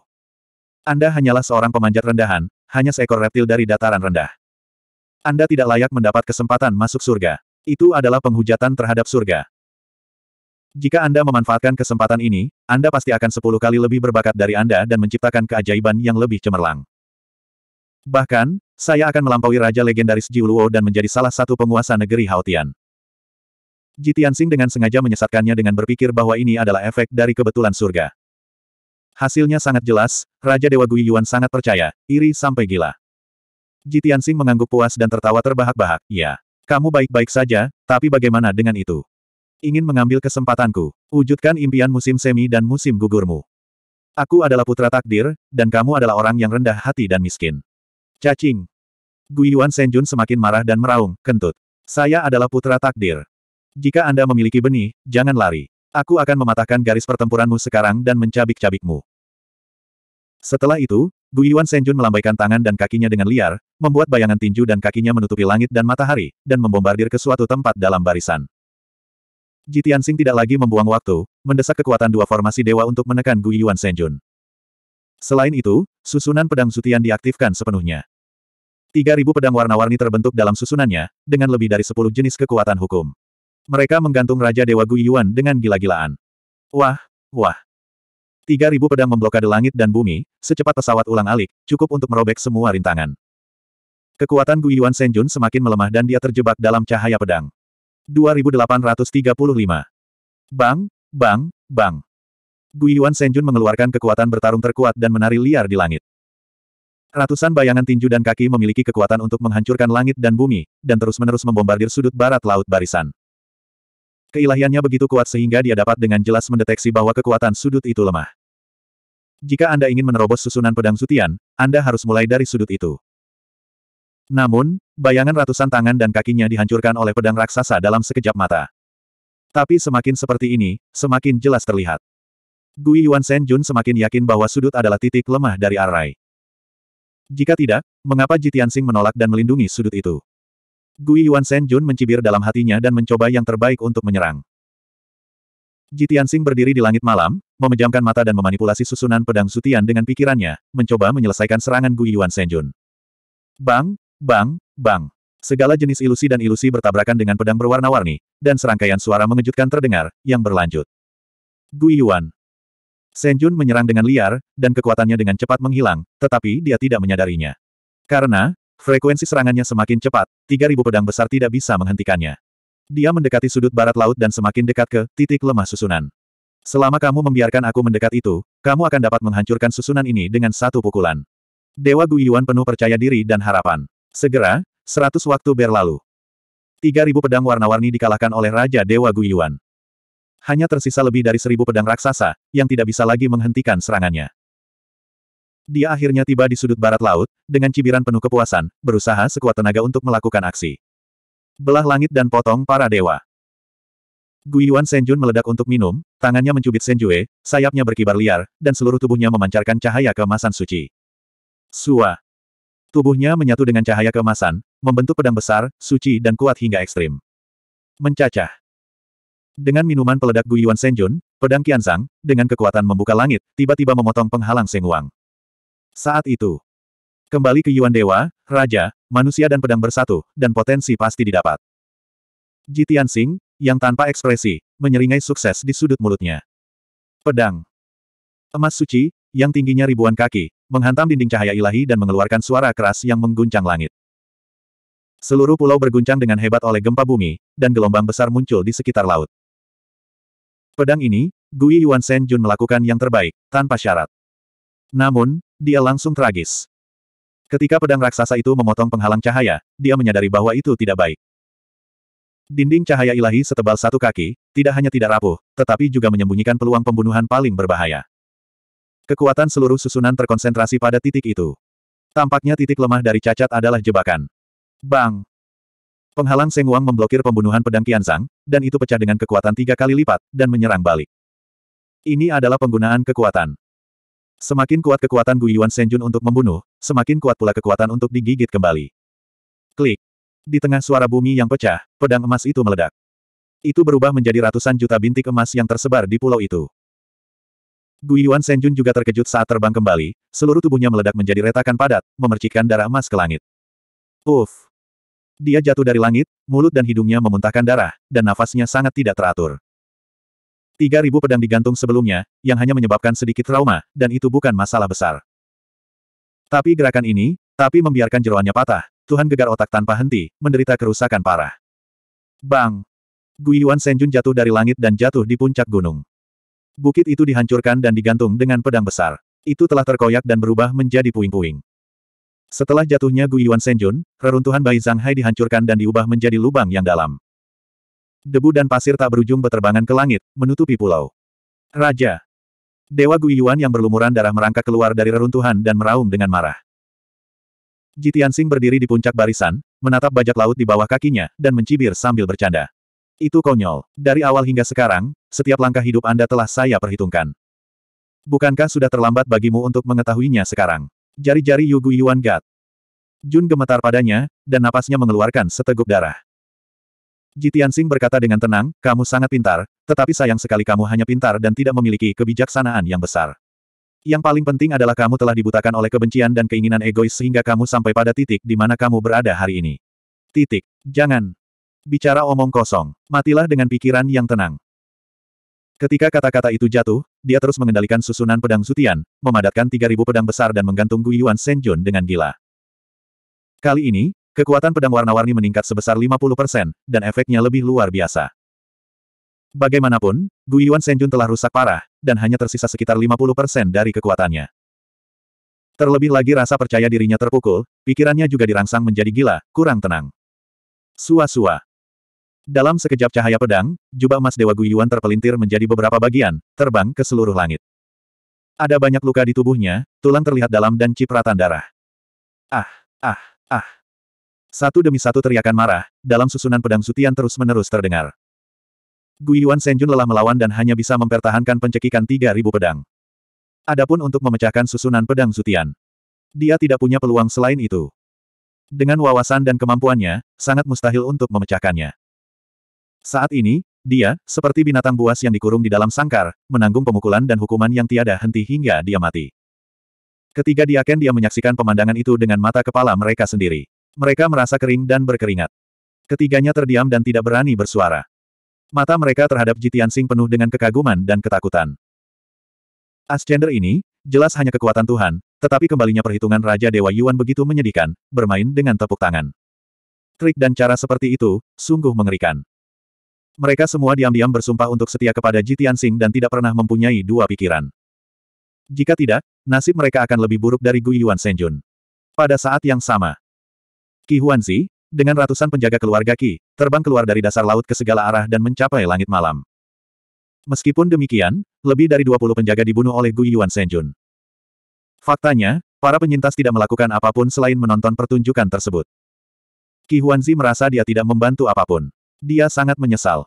Anda hanyalah seorang pemanjat rendahan, hanya seekor reptil dari dataran rendah. Anda tidak layak mendapat kesempatan masuk surga. Itu adalah penghujatan terhadap surga. Jika Anda memanfaatkan kesempatan ini, Anda pasti akan sepuluh kali lebih berbakat dari Anda dan menciptakan keajaiban yang lebih cemerlang. Bahkan, saya akan melampaui Raja Legendaris Jiuluo dan menjadi salah satu penguasa negeri Haotian. Ji Tianxing dengan sengaja menyesatkannya dengan berpikir bahwa ini adalah efek dari kebetulan surga. Hasilnya sangat jelas, Raja Dewa Gui sangat percaya, iri sampai gila. Ji Tianxing mengangguk puas dan tertawa terbahak-bahak, ya. Kamu baik-baik saja, tapi bagaimana dengan itu? Ingin mengambil kesempatanku, wujudkan impian musim semi dan musim gugurmu. Aku adalah putra takdir, dan kamu adalah orang yang rendah hati dan miskin. Cacing. Gui Senjun semakin marah dan meraung, kentut. Saya adalah putra takdir. Jika Anda memiliki benih, jangan lari. Aku akan mematahkan garis pertempuranmu sekarang dan mencabik-cabikmu. Setelah itu, Guyuan Senjun melambaikan tangan dan kakinya dengan liar, membuat bayangan tinju dan kakinya menutupi langit dan matahari, dan membombardir ke suatu tempat dalam barisan. Jitian Sing tidak lagi membuang waktu, mendesak kekuatan dua formasi dewa untuk menekan Guyuan Senjun. Selain itu, susunan pedang Zutian diaktifkan sepenuhnya. 3.000 pedang warna-warni terbentuk dalam susunannya, dengan lebih dari 10 jenis kekuatan hukum. Mereka menggantung Raja Dewa Guiyuan dengan gila-gilaan. Wah, wah. Tiga ribu pedang memblokade langit dan bumi, secepat pesawat ulang-alik, cukup untuk merobek semua rintangan. Kekuatan Guiyuan Senjun semakin melemah dan dia terjebak dalam cahaya pedang. 2835. Bang, bang, bang. Guiyuan Senjun mengeluarkan kekuatan bertarung terkuat dan menari liar di langit. Ratusan bayangan tinju dan kaki memiliki kekuatan untuk menghancurkan langit dan bumi, dan terus-menerus membombardir sudut barat Laut Barisan. Keilahiannya begitu kuat sehingga dia dapat dengan jelas mendeteksi bahwa kekuatan sudut itu lemah. Jika Anda ingin menerobos susunan pedang sutian, Anda harus mulai dari sudut itu. Namun, bayangan ratusan tangan dan kakinya dihancurkan oleh pedang raksasa dalam sekejap mata. Tapi semakin seperti ini, semakin jelas terlihat. Gui Yuan Shen Jun semakin yakin bahwa sudut adalah titik lemah dari Arai. Jika tidak, mengapa Jitiansing menolak dan melindungi sudut itu? Gui Yuan Shenjun mencibir dalam hatinya dan mencoba yang terbaik untuk menyerang. Jitiansing berdiri di langit malam, memejamkan mata dan memanipulasi susunan pedang sutian dengan pikirannya, mencoba menyelesaikan serangan Gui Yuan Shenjun. Bang, bang, bang. Segala jenis ilusi dan ilusi bertabrakan dengan pedang berwarna-warni, dan serangkaian suara mengejutkan terdengar, yang berlanjut. Gui Yuan. Shenjun menyerang dengan liar, dan kekuatannya dengan cepat menghilang, tetapi dia tidak menyadarinya. Karena, Frekuensi serangannya semakin cepat, 3000 pedang besar tidak bisa menghentikannya. Dia mendekati sudut barat laut dan semakin dekat ke titik lemah susunan. Selama kamu membiarkan aku mendekat itu, kamu akan dapat menghancurkan susunan ini dengan satu pukulan. Dewa Guiyuan penuh percaya diri dan harapan. Segera, seratus waktu berlalu. Tiga ribu pedang warna-warni dikalahkan oleh Raja Dewa Guiyuan. Hanya tersisa lebih dari seribu pedang raksasa, yang tidak bisa lagi menghentikan serangannya. Dia akhirnya tiba di sudut barat laut, dengan cibiran penuh kepuasan, berusaha sekuat tenaga untuk melakukan aksi. Belah langit dan potong para dewa. Guiyuan Senjun meledak untuk minum, tangannya mencubit Senjue, sayapnya berkibar liar, dan seluruh tubuhnya memancarkan cahaya keemasan suci. Sua. Tubuhnya menyatu dengan cahaya keemasan, membentuk pedang besar, suci dan kuat hingga ekstrim. Mencacah. Dengan minuman peledak Guiyuan Senjun, pedang Qianzang, dengan kekuatan membuka langit, tiba-tiba memotong penghalang senguang. Wang. Saat itu, kembali ke Yuan Dewa, Raja, manusia dan pedang bersatu, dan potensi pasti didapat. Jitian Sing, yang tanpa ekspresi, menyeringai sukses di sudut mulutnya. Pedang. Emas suci, yang tingginya ribuan kaki, menghantam dinding cahaya ilahi dan mengeluarkan suara keras yang mengguncang langit. Seluruh pulau berguncang dengan hebat oleh gempa bumi, dan gelombang besar muncul di sekitar laut. Pedang ini, Gui Yuan Sen Jun melakukan yang terbaik, tanpa syarat. Namun, dia langsung tragis. Ketika pedang raksasa itu memotong penghalang cahaya, dia menyadari bahwa itu tidak baik. Dinding cahaya ilahi setebal satu kaki, tidak hanya tidak rapuh, tetapi juga menyembunyikan peluang pembunuhan paling berbahaya. Kekuatan seluruh susunan terkonsentrasi pada titik itu. Tampaknya titik lemah dari cacat adalah jebakan. Bang! Penghalang Senguang memblokir pembunuhan pedang Kiansang, dan itu pecah dengan kekuatan tiga kali lipat, dan menyerang balik. Ini adalah penggunaan kekuatan. Semakin kuat kekuatan Guyuan Senjun untuk membunuh, semakin kuat pula kekuatan untuk digigit kembali. Klik. Di tengah suara bumi yang pecah, pedang emas itu meledak. Itu berubah menjadi ratusan juta bintik emas yang tersebar di pulau itu. Guyuan Senjun juga terkejut saat terbang kembali, seluruh tubuhnya meledak menjadi retakan padat, memercikkan darah emas ke langit. Uff! Dia jatuh dari langit, mulut dan hidungnya memuntahkan darah, dan nafasnya sangat tidak teratur. Tiga ribu pedang digantung sebelumnya, yang hanya menyebabkan sedikit trauma, dan itu bukan masalah besar. Tapi gerakan ini, tapi membiarkan jeroannya patah, Tuhan gegar otak tanpa henti, menderita kerusakan parah. Bang! Guiyuan Senjun jatuh dari langit dan jatuh di puncak gunung. Bukit itu dihancurkan dan digantung dengan pedang besar. Itu telah terkoyak dan berubah menjadi puing-puing. Setelah jatuhnya Guiyuan Senjun, reruntuhan Bai Hai dihancurkan dan diubah menjadi lubang yang dalam. Debu dan pasir tak berujung beterbangan ke langit, menutupi pulau. Raja. Dewa Guiyuan yang berlumuran darah merangkak keluar dari reruntuhan dan meraung dengan marah. Jitiansing berdiri di puncak barisan, menatap bajak laut di bawah kakinya, dan mencibir sambil bercanda. Itu konyol. Dari awal hingga sekarang, setiap langkah hidup Anda telah saya perhitungkan. Bukankah sudah terlambat bagimu untuk mengetahuinya sekarang? Jari-jari Yu Yuan Gat. Jun gemetar padanya, dan napasnya mengeluarkan seteguk darah. Jitian Sing berkata dengan tenang, kamu sangat pintar, tetapi sayang sekali kamu hanya pintar dan tidak memiliki kebijaksanaan yang besar. Yang paling penting adalah kamu telah dibutakan oleh kebencian dan keinginan egois sehingga kamu sampai pada titik di mana kamu berada hari ini. Titik. Jangan. Bicara omong kosong. Matilah dengan pikiran yang tenang. Ketika kata-kata itu jatuh, dia terus mengendalikan susunan pedang Zutian, memadatkan 3.000 pedang besar dan menggantung Guyuan Senjun dengan gila. Kali ini, Kekuatan pedang warna-warni meningkat sebesar 50%, dan efeknya lebih luar biasa. Bagaimanapun, Guyuan Senjun telah rusak parah, dan hanya tersisa sekitar 50% dari kekuatannya. Terlebih lagi rasa percaya dirinya terpukul, pikirannya juga dirangsang menjadi gila, kurang tenang. Sua-sua. Dalam sekejap cahaya pedang, jubah emas Dewa Guyuan terpelintir menjadi beberapa bagian, terbang ke seluruh langit. Ada banyak luka di tubuhnya, tulang terlihat dalam dan cipratan darah. Ah, ah, ah. Satu demi satu teriakan marah, dalam susunan pedang sutian terus-menerus terdengar. Guiyuan Senjun lelah melawan dan hanya bisa mempertahankan pencekikan 3.000 pedang. Adapun untuk memecahkan susunan pedang sutian. Dia tidak punya peluang selain itu. Dengan wawasan dan kemampuannya, sangat mustahil untuk memecahkannya. Saat ini, dia, seperti binatang buas yang dikurung di dalam sangkar, menanggung pemukulan dan hukuman yang tiada henti hingga dia mati. Ketika diaken dia menyaksikan pemandangan itu dengan mata kepala mereka sendiri. Mereka merasa kering dan berkeringat. Ketiganya terdiam dan tidak berani bersuara. Mata mereka terhadap Jitian Sing penuh dengan kekaguman dan ketakutan. Ascender ini, jelas hanya kekuatan Tuhan, tetapi kembalinya perhitungan Raja Dewa Yuan begitu menyedihkan, bermain dengan tepuk tangan. Trik dan cara seperti itu, sungguh mengerikan. Mereka semua diam-diam bersumpah untuk setia kepada Jitian Sing dan tidak pernah mempunyai dua pikiran. Jika tidak, nasib mereka akan lebih buruk dari Gu Yuan Senjun. Pada saat yang sama, Qi Huanzi, dengan ratusan penjaga keluarga Qi, terbang keluar dari dasar laut ke segala arah dan mencapai langit malam. Meskipun demikian, lebih dari 20 penjaga dibunuh oleh Gu Yuan Senjun. Faktanya, para penyintas tidak melakukan apapun selain menonton pertunjukan tersebut. Qi Huanzi merasa dia tidak membantu apapun. Dia sangat menyesal.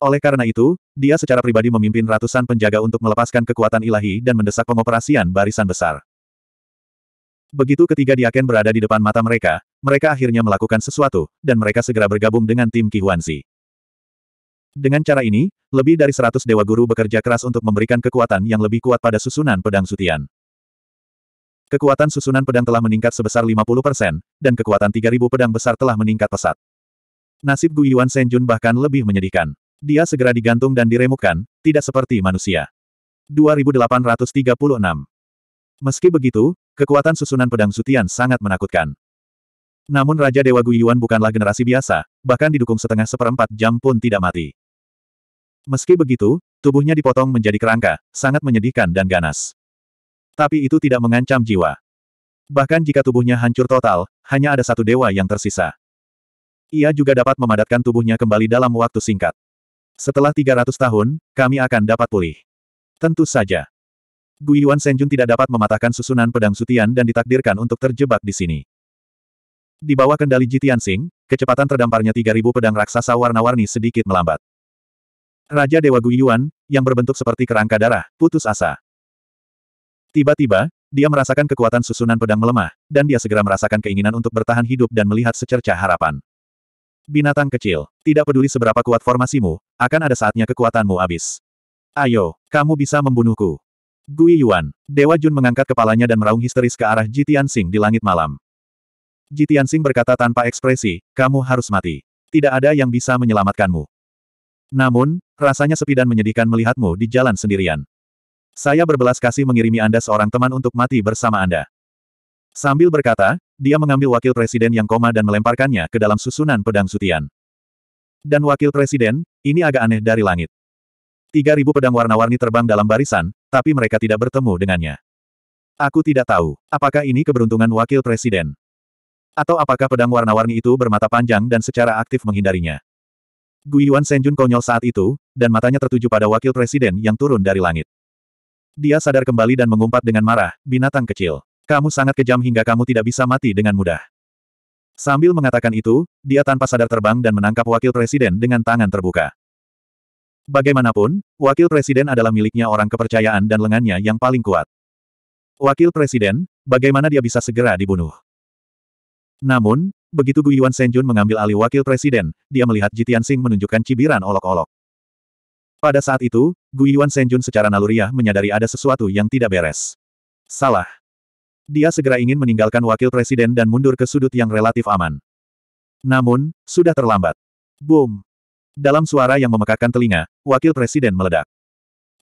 Oleh karena itu, dia secara pribadi memimpin ratusan penjaga untuk melepaskan kekuatan ilahi dan mendesak pengoperasian barisan besar. Begitu ketiga diaken berada di depan mata mereka, mereka akhirnya melakukan sesuatu, dan mereka segera bergabung dengan tim Qi Dengan cara ini, lebih dari seratus dewa guru bekerja keras untuk memberikan kekuatan yang lebih kuat pada susunan pedang Sutian. Kekuatan susunan pedang telah meningkat sebesar 50%, dan kekuatan 3000 pedang besar telah meningkat pesat. Nasib Guyuan Senjun bahkan lebih menyedihkan. Dia segera digantung dan diremukkan, tidak seperti manusia. 2836 Meski begitu, kekuatan susunan pedang Sutian sangat menakutkan. Namun Raja Dewa Guiyuan bukanlah generasi biasa, bahkan didukung setengah seperempat jam pun tidak mati. Meski begitu, tubuhnya dipotong menjadi kerangka, sangat menyedihkan dan ganas. Tapi itu tidak mengancam jiwa. Bahkan jika tubuhnya hancur total, hanya ada satu dewa yang tersisa. Ia juga dapat memadatkan tubuhnya kembali dalam waktu singkat. Setelah 300 tahun, kami akan dapat pulih. Tentu saja. Guiyuan Senjun tidak dapat mematahkan susunan pedang sutian dan ditakdirkan untuk terjebak di sini. Di bawah kendali Jitian Sing, kecepatan terdamparnya 3.000 pedang raksasa warna-warni sedikit melambat. Raja Dewa Guyuan, yang berbentuk seperti kerangka darah, putus asa. Tiba-tiba, dia merasakan kekuatan susunan pedang melemah, dan dia segera merasakan keinginan untuk bertahan hidup dan melihat secercah harapan. Binatang kecil, tidak peduli seberapa kuat formasimu, akan ada saatnya kekuatanmu habis. Ayo, kamu bisa membunuhku. Gui Yuan, Dewa Jun mengangkat kepalanya dan meraung histeris ke arah Jitian Sing di langit malam. Jitian Sing berkata tanpa ekspresi, kamu harus mati. Tidak ada yang bisa menyelamatkanmu. Namun, rasanya sepi dan menyedihkan melihatmu di jalan sendirian. Saya berbelas kasih mengirimi Anda seorang teman untuk mati bersama Anda. Sambil berkata, dia mengambil wakil presiden yang koma dan melemparkannya ke dalam susunan pedang sutian. Dan wakil presiden, ini agak aneh dari langit. Tiga ribu pedang warna-warni terbang dalam barisan, tapi mereka tidak bertemu dengannya. Aku tidak tahu, apakah ini keberuntungan wakil presiden. Atau apakah pedang warna-warni itu bermata panjang dan secara aktif menghindarinya? Gui Yuan Senjun konyol saat itu, dan matanya tertuju pada wakil presiden yang turun dari langit. Dia sadar kembali dan mengumpat dengan marah, binatang kecil. Kamu sangat kejam hingga kamu tidak bisa mati dengan mudah. Sambil mengatakan itu, dia tanpa sadar terbang dan menangkap wakil presiden dengan tangan terbuka. Bagaimanapun, wakil presiden adalah miliknya orang kepercayaan dan lengannya yang paling kuat. Wakil presiden, bagaimana dia bisa segera dibunuh? Namun, begitu Guyuan Senjun mengambil alih wakil presiden, dia melihat Jitian Sing menunjukkan cibiran olok-olok. Pada saat itu, Guyuan Senjun secara naluriah menyadari ada sesuatu yang tidak beres. Salah. Dia segera ingin meninggalkan wakil presiden dan mundur ke sudut yang relatif aman. Namun, sudah terlambat. Boom. Dalam suara yang memekakkan telinga, wakil presiden meledak.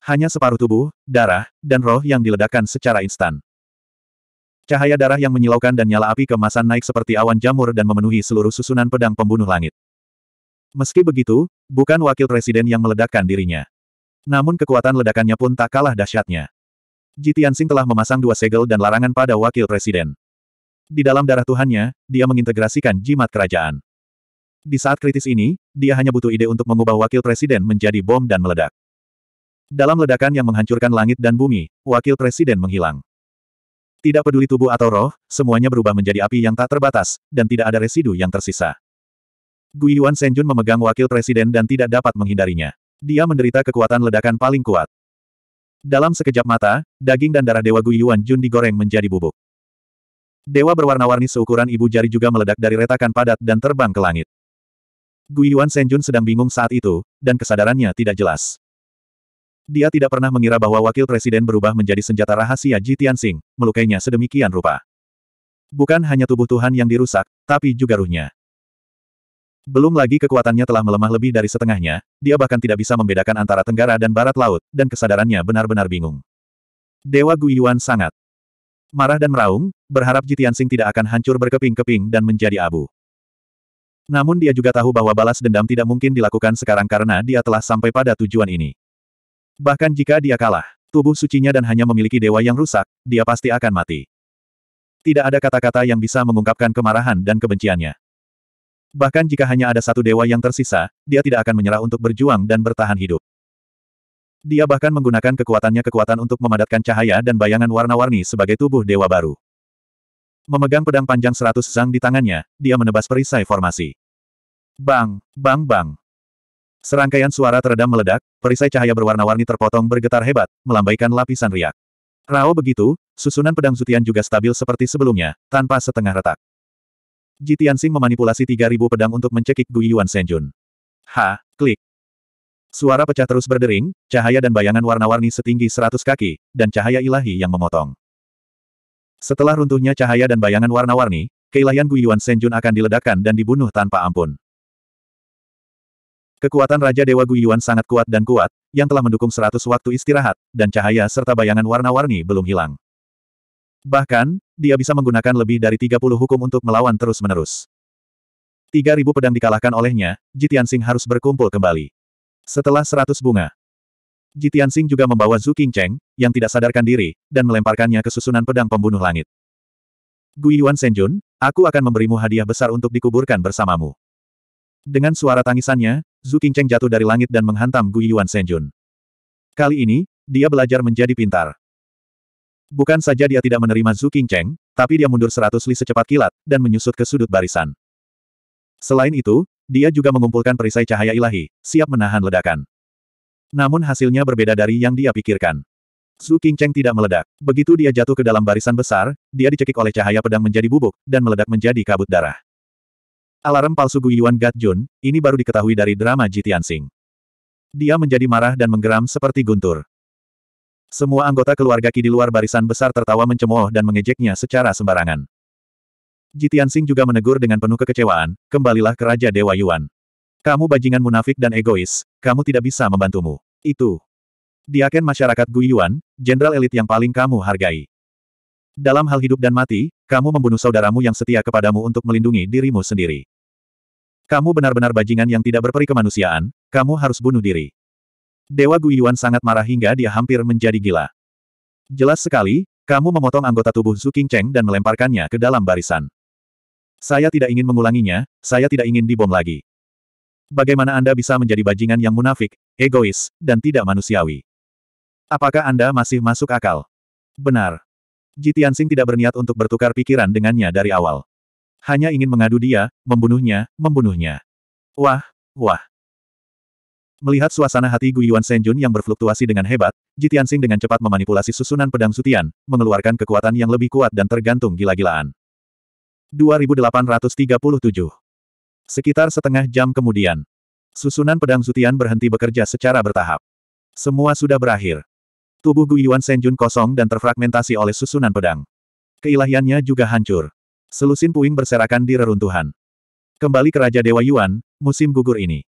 Hanya separuh tubuh, darah, dan roh yang diledakkan secara instan. Cahaya darah yang menyilaukan dan nyala api kemasan naik seperti awan jamur dan memenuhi seluruh susunan pedang pembunuh langit. Meski begitu, bukan wakil presiden yang meledakkan dirinya. Namun kekuatan ledakannya pun tak kalah dahsyatnya. Jitiansing telah memasang dua segel dan larangan pada wakil presiden. Di dalam darah Tuhannya, dia mengintegrasikan jimat kerajaan. Di saat kritis ini, dia hanya butuh ide untuk mengubah wakil presiden menjadi bom dan meledak. Dalam ledakan yang menghancurkan langit dan bumi, wakil presiden menghilang. Tidak peduli tubuh atau roh, semuanya berubah menjadi api yang tak terbatas, dan tidak ada residu yang tersisa. Guiyuan Yuan Senjun memegang wakil presiden dan tidak dapat menghindarinya. Dia menderita kekuatan ledakan paling kuat. Dalam sekejap mata, daging dan darah Dewa Guiyuan Yuan Jun digoreng menjadi bubuk. Dewa berwarna-warni seukuran ibu jari juga meledak dari retakan padat dan terbang ke langit. Guiyuan Yuan Senjun sedang bingung saat itu, dan kesadarannya tidak jelas. Dia tidak pernah mengira bahwa wakil presiden berubah menjadi senjata rahasia Ji Tianxing, melukainya sedemikian rupa. Bukan hanya tubuh Tuhan yang dirusak, tapi juga ruhnya. Belum lagi kekuatannya telah melemah lebih dari setengahnya, dia bahkan tidak bisa membedakan antara tenggara dan barat laut, dan kesadarannya benar-benar bingung. Dewa Guyuan sangat marah dan meraung, berharap Jitiansing tidak akan hancur berkeping-keping dan menjadi abu. Namun dia juga tahu bahwa balas dendam tidak mungkin dilakukan sekarang karena dia telah sampai pada tujuan ini. Bahkan jika dia kalah, tubuh sucinya dan hanya memiliki dewa yang rusak, dia pasti akan mati. Tidak ada kata-kata yang bisa mengungkapkan kemarahan dan kebenciannya. Bahkan jika hanya ada satu dewa yang tersisa, dia tidak akan menyerah untuk berjuang dan bertahan hidup. Dia bahkan menggunakan kekuatannya kekuatan untuk memadatkan cahaya dan bayangan warna-warni sebagai tubuh dewa baru. Memegang pedang panjang seratus zang di tangannya, dia menebas perisai formasi. Bang, bang bang. Serangkaian suara teredam meledak, perisai cahaya berwarna-warni terpotong bergetar hebat, melambaikan lapisan riak. Rao begitu, susunan pedang Zutian juga stabil seperti sebelumnya, tanpa setengah retak. Ji Tianxing memanipulasi 3000 pedang untuk mencekik Gui Yuan Senjun. Ha, klik. Suara pecah terus berdering, cahaya dan bayangan warna-warni setinggi 100 kaki, dan cahaya ilahi yang memotong. Setelah runtuhnya cahaya dan bayangan warna-warni, keilahian Gui Yuan Senjun akan diledakkan dan dibunuh tanpa ampun. Kekuatan Raja Dewa Guiyuan sangat kuat dan kuat, yang telah mendukung seratus waktu istirahat, dan cahaya serta bayangan warna-warni belum hilang. Bahkan, dia bisa menggunakan lebih dari 30 hukum untuk melawan terus-menerus. 3000 pedang dikalahkan olehnya, Jitian harus berkumpul kembali. Setelah 100 bunga, Jitian juga membawa Zhu Qingcheng, yang tidak sadarkan diri, dan melemparkannya ke susunan pedang pembunuh langit. Guyuan Senjun, aku akan memberimu hadiah besar untuk dikuburkan bersamamu. Dengan suara tangisannya, Zhu Qingcheng jatuh dari langit dan menghantam Gui Yuan Senjun. Kali ini, dia belajar menjadi pintar. Bukan saja dia tidak menerima Zhu Qingcheng, tapi dia mundur seratus li secepat kilat, dan menyusut ke sudut barisan. Selain itu, dia juga mengumpulkan perisai cahaya ilahi, siap menahan ledakan. Namun hasilnya berbeda dari yang dia pikirkan. Zhu Qingcheng tidak meledak. Begitu dia jatuh ke dalam barisan besar, dia dicekik oleh cahaya pedang menjadi bubuk, dan meledak menjadi kabut darah. Alarm palsu Guyuan Gatjun, ini baru diketahui dari drama Jitiansing. Dia menjadi marah dan menggeram seperti guntur. Semua anggota keluarga ki di luar barisan besar tertawa mencemooh dan mengejeknya secara sembarangan. Jitiansing juga menegur dengan penuh kekecewaan, kembalilah ke Raja Dewa Yuan. Kamu bajingan munafik dan egois, kamu tidak bisa membantumu. Itu. Diaken masyarakat Guyuan, jenderal elit yang paling kamu hargai. Dalam hal hidup dan mati, kamu membunuh saudaramu yang setia kepadamu untuk melindungi dirimu sendiri. Kamu benar-benar bajingan yang tidak berperi kemanusiaan, kamu harus bunuh diri. Dewa Guyuan sangat marah hingga dia hampir menjadi gila. Jelas sekali, kamu memotong anggota tubuh Zhu Qingcheng dan melemparkannya ke dalam barisan. Saya tidak ingin mengulanginya, saya tidak ingin dibom lagi. Bagaimana Anda bisa menjadi bajingan yang munafik, egois, dan tidak manusiawi? Apakah Anda masih masuk akal? Benar. Ji Tianxing tidak berniat untuk bertukar pikiran dengannya dari awal. Hanya ingin mengadu dia, membunuhnya, membunuhnya. Wah, wah. Melihat suasana hati Gu Senjun yang berfluktuasi dengan hebat, Ji Tianxing dengan cepat memanipulasi susunan pedang sutian, mengeluarkan kekuatan yang lebih kuat dan tergantung gila-gilaan. 2837 Sekitar setengah jam kemudian, susunan pedang sutian berhenti bekerja secara bertahap. Semua sudah berakhir. Tubuh Guyuan Senjun kosong dan terfragmentasi oleh susunan pedang. Keilahiannya juga hancur. Selusin puing berserakan di reruntuhan. Kembali ke Raja Dewa Yuan, musim gugur ini.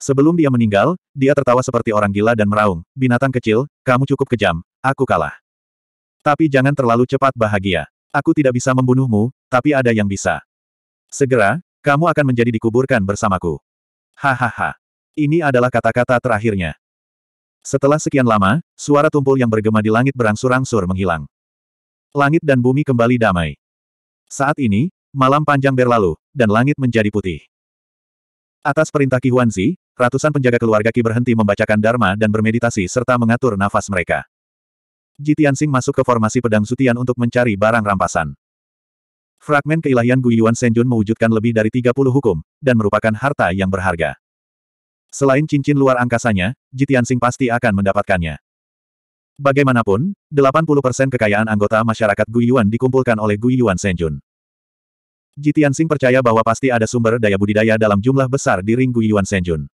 Sebelum dia meninggal, dia tertawa seperti orang gila dan meraung, binatang kecil, kamu cukup kejam, aku kalah. Tapi jangan terlalu cepat bahagia. Aku tidak bisa membunuhmu, tapi ada yang bisa. Segera, kamu akan menjadi dikuburkan bersamaku. Hahaha. Ini adalah kata-kata terakhirnya. Setelah sekian lama, suara tumpul yang bergema di langit berangsur-angsur menghilang. Langit dan bumi kembali damai. Saat ini, malam panjang berlalu, dan langit menjadi putih. Atas perintah Ki Huanzi, ratusan penjaga keluarga Ki berhenti membacakan Dharma dan bermeditasi serta mengatur nafas mereka. Jitiansing masuk ke formasi pedang Sutian untuk mencari barang rampasan. Fragmen keilahian Guiyuan Senjun mewujudkan lebih dari 30 hukum, dan merupakan harta yang berharga. Selain cincin luar angkasanya, Jitiansing pasti akan mendapatkannya. Bagaimanapun, 80% kekayaan anggota masyarakat Guiyuan dikumpulkan oleh Guiyuan Senjun. Jitiansing percaya bahwa pasti ada sumber daya budidaya dalam jumlah besar di ring Guiyuan Senjun.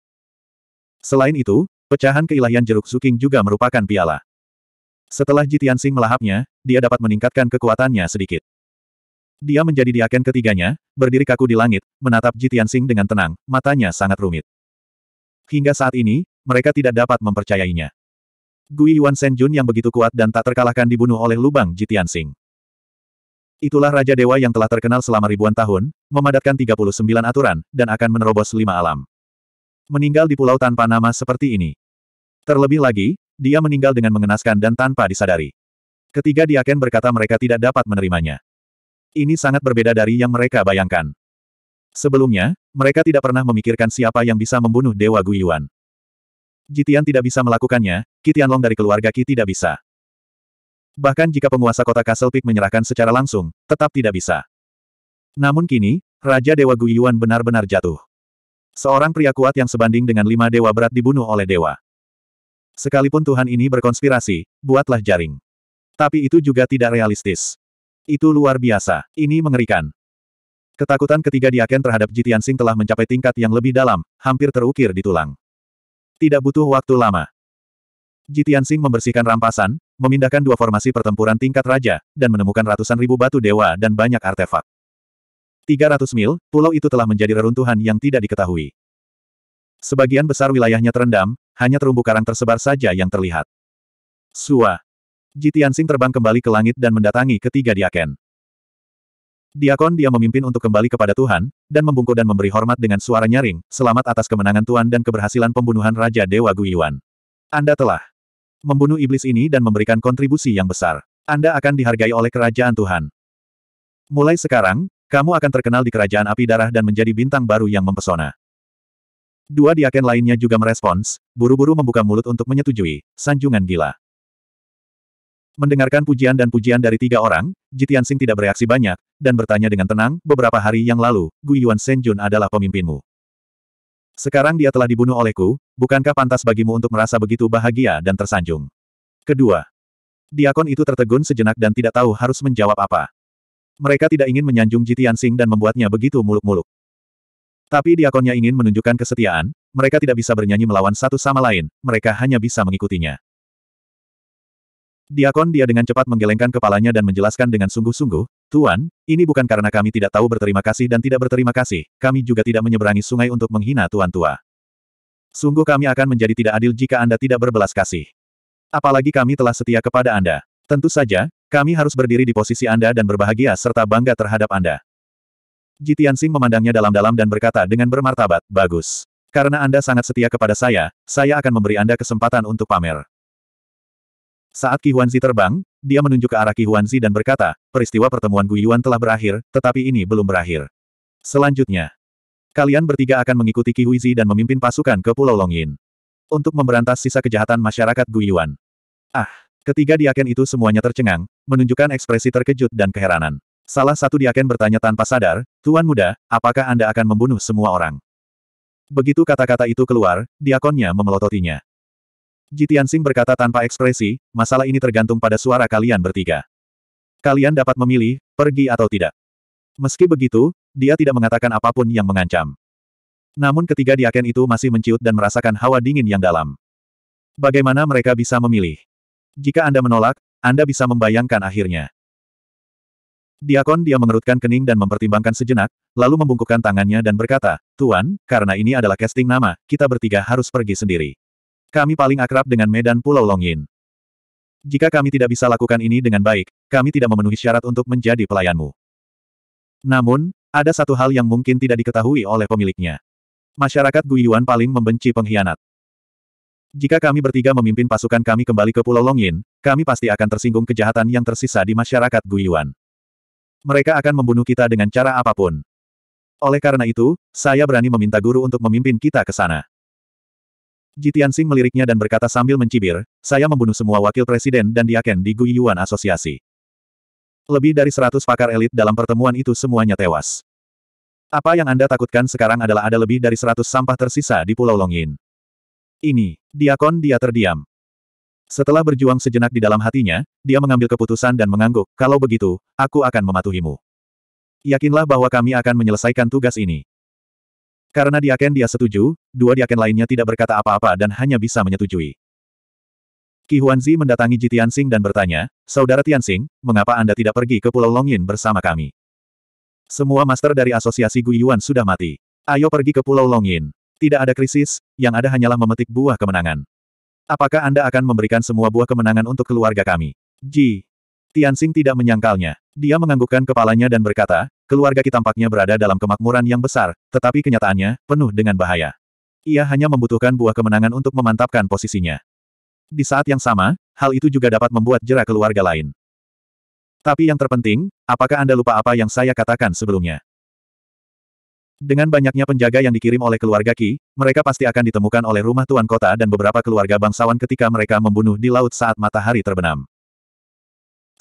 Selain itu, pecahan keilahian jeruk suking juga merupakan piala. Setelah Jitiansing melahapnya, dia dapat meningkatkan kekuatannya sedikit. Dia menjadi diaken ketiganya, berdiri kaku di langit, menatap Jitiansing dengan tenang, matanya sangat rumit. Hingga saat ini, mereka tidak dapat mempercayainya. Gui Yuan Senjun yang begitu kuat dan tak terkalahkan dibunuh oleh lubang Jitian Sing. Itulah Raja Dewa yang telah terkenal selama ribuan tahun, memadatkan 39 aturan, dan akan menerobos lima alam. Meninggal di pulau tanpa nama seperti ini. Terlebih lagi, dia meninggal dengan mengenaskan dan tanpa disadari. Ketiga Diaken berkata mereka tidak dapat menerimanya. Ini sangat berbeda dari yang mereka bayangkan. Sebelumnya, mereka tidak pernah memikirkan siapa yang bisa membunuh Dewa Guyuan. Jitian tidak bisa melakukannya, Kitianlong dari keluarga Ki tidak bisa. Bahkan jika penguasa kota Castle Peak menyerahkan secara langsung, tetap tidak bisa. Namun kini, Raja Dewa Guyuan benar-benar jatuh. Seorang pria kuat yang sebanding dengan lima dewa berat dibunuh oleh dewa. Sekalipun Tuhan ini berkonspirasi, buatlah jaring. Tapi itu juga tidak realistis. Itu luar biasa, ini mengerikan. Ketakutan ketiga Diaken terhadap Jitian Sing telah mencapai tingkat yang lebih dalam, hampir terukir di tulang. Tidak butuh waktu lama. Jitian Sing membersihkan rampasan, memindahkan dua formasi pertempuran tingkat raja, dan menemukan ratusan ribu batu dewa dan banyak artefak. 300 mil, pulau itu telah menjadi reruntuhan yang tidak diketahui. Sebagian besar wilayahnya terendam, hanya terumbu karang tersebar saja yang terlihat. Sua. Sing terbang kembali ke langit dan mendatangi ketiga Diaken. Diakon dia memimpin untuk kembali kepada Tuhan, dan membungkuk dan memberi hormat dengan suara nyaring, selamat atas kemenangan Tuhan dan keberhasilan pembunuhan Raja Dewa Guiyuan. Anda telah membunuh iblis ini dan memberikan kontribusi yang besar. Anda akan dihargai oleh kerajaan Tuhan. Mulai sekarang, kamu akan terkenal di kerajaan api darah dan menjadi bintang baru yang mempesona. Dua diaken lainnya juga merespons, buru-buru membuka mulut untuk menyetujui, sanjungan gila. Mendengarkan pujian dan pujian dari tiga orang, Jitian Sing tidak bereaksi banyak, dan bertanya dengan tenang, beberapa hari yang lalu, Guiyuan Senjun adalah pemimpinmu. Sekarang dia telah dibunuh olehku, bukankah pantas bagimu untuk merasa begitu bahagia dan tersanjung? Kedua. Diakon itu tertegun sejenak dan tidak tahu harus menjawab apa. Mereka tidak ingin menyanjung Jitian Sing dan membuatnya begitu muluk-muluk. Tapi diakonnya ingin menunjukkan kesetiaan, mereka tidak bisa bernyanyi melawan satu sama lain, mereka hanya bisa mengikutinya. Diakon dia dengan cepat menggelengkan kepalanya dan menjelaskan dengan sungguh-sungguh, Tuan, ini bukan karena kami tidak tahu berterima kasih dan tidak berterima kasih, kami juga tidak menyeberangi sungai untuk menghina Tuan Tua. Sungguh kami akan menjadi tidak adil jika Anda tidak berbelas kasih. Apalagi kami telah setia kepada Anda. Tentu saja, kami harus berdiri di posisi Anda dan berbahagia serta bangga terhadap Anda. Jitian Sing memandangnya dalam-dalam dan berkata dengan bermartabat, bagus. Karena Anda sangat setia kepada saya, saya akan memberi Anda kesempatan untuk pamer. Saat Ki Huanzi terbang, dia menunjuk ke arah Ki Huanzi dan berkata, peristiwa pertemuan Gui telah berakhir, tetapi ini belum berakhir. Selanjutnya, kalian bertiga akan mengikuti Ki Huizi dan memimpin pasukan ke Pulau Longyin. Untuk memberantas sisa kejahatan masyarakat Gui Ah, ketiga diaken itu semuanya tercengang, menunjukkan ekspresi terkejut dan keheranan. Salah satu diaken bertanya tanpa sadar, Tuan Muda, apakah Anda akan membunuh semua orang? Begitu kata-kata itu keluar, diakonnya memelototinya. Jitian Sing berkata tanpa ekspresi, masalah ini tergantung pada suara kalian bertiga. Kalian dapat memilih, pergi atau tidak. Meski begitu, dia tidak mengatakan apapun yang mengancam. Namun ketiga diaken itu masih menciut dan merasakan hawa dingin yang dalam. Bagaimana mereka bisa memilih? Jika Anda menolak, Anda bisa membayangkan akhirnya. Diakon dia mengerutkan kening dan mempertimbangkan sejenak, lalu membungkukkan tangannya dan berkata, Tuan, karena ini adalah casting nama, kita bertiga harus pergi sendiri. Kami paling akrab dengan medan Pulau Longin. Jika kami tidak bisa lakukan ini dengan baik, kami tidak memenuhi syarat untuk menjadi pelayanmu. Namun, ada satu hal yang mungkin tidak diketahui oleh pemiliknya. Masyarakat Guyuan paling membenci pengkhianat. Jika kami bertiga memimpin pasukan kami kembali ke Pulau Longin, kami pasti akan tersinggung kejahatan yang tersisa di masyarakat Guyuan. Mereka akan membunuh kita dengan cara apapun. Oleh karena itu, saya berani meminta guru untuk memimpin kita ke sana. Jitian Sing meliriknya dan berkata sambil mencibir, saya membunuh semua wakil presiden dan diaken di Guiyuan Asosiasi. Lebih dari seratus pakar elit dalam pertemuan itu semuanya tewas. Apa yang Anda takutkan sekarang adalah ada lebih dari seratus sampah tersisa di Pulau Longin. Ini, diakon dia terdiam. Setelah berjuang sejenak di dalam hatinya, dia mengambil keputusan dan mengangguk, kalau begitu, aku akan mematuhimu. Yakinlah bahwa kami akan menyelesaikan tugas ini. Karena diaken dia setuju, dua diaken lainnya tidak berkata apa-apa dan hanya bisa menyetujui. Qi Huanzi mendatangi Ji Tianxing dan bertanya, Saudara Tianxing, mengapa Anda tidak pergi ke Pulau Longyin bersama kami? Semua master dari asosiasi Guyuan sudah mati. Ayo pergi ke Pulau Longyin. Tidak ada krisis, yang ada hanyalah memetik buah kemenangan. Apakah Anda akan memberikan semua buah kemenangan untuk keluarga kami? Ji. Tianxing tidak menyangkalnya. Dia menganggukkan kepalanya dan berkata, keluarga kita tampaknya berada dalam kemakmuran yang besar, tetapi kenyataannya, penuh dengan bahaya. Ia hanya membutuhkan buah kemenangan untuk memantapkan posisinya. Di saat yang sama, hal itu juga dapat membuat jera keluarga lain. Tapi yang terpenting, apakah Anda lupa apa yang saya katakan sebelumnya? Dengan banyaknya penjaga yang dikirim oleh keluarga Ki, mereka pasti akan ditemukan oleh rumah tuan kota dan beberapa keluarga bangsawan ketika mereka membunuh di laut saat matahari terbenam.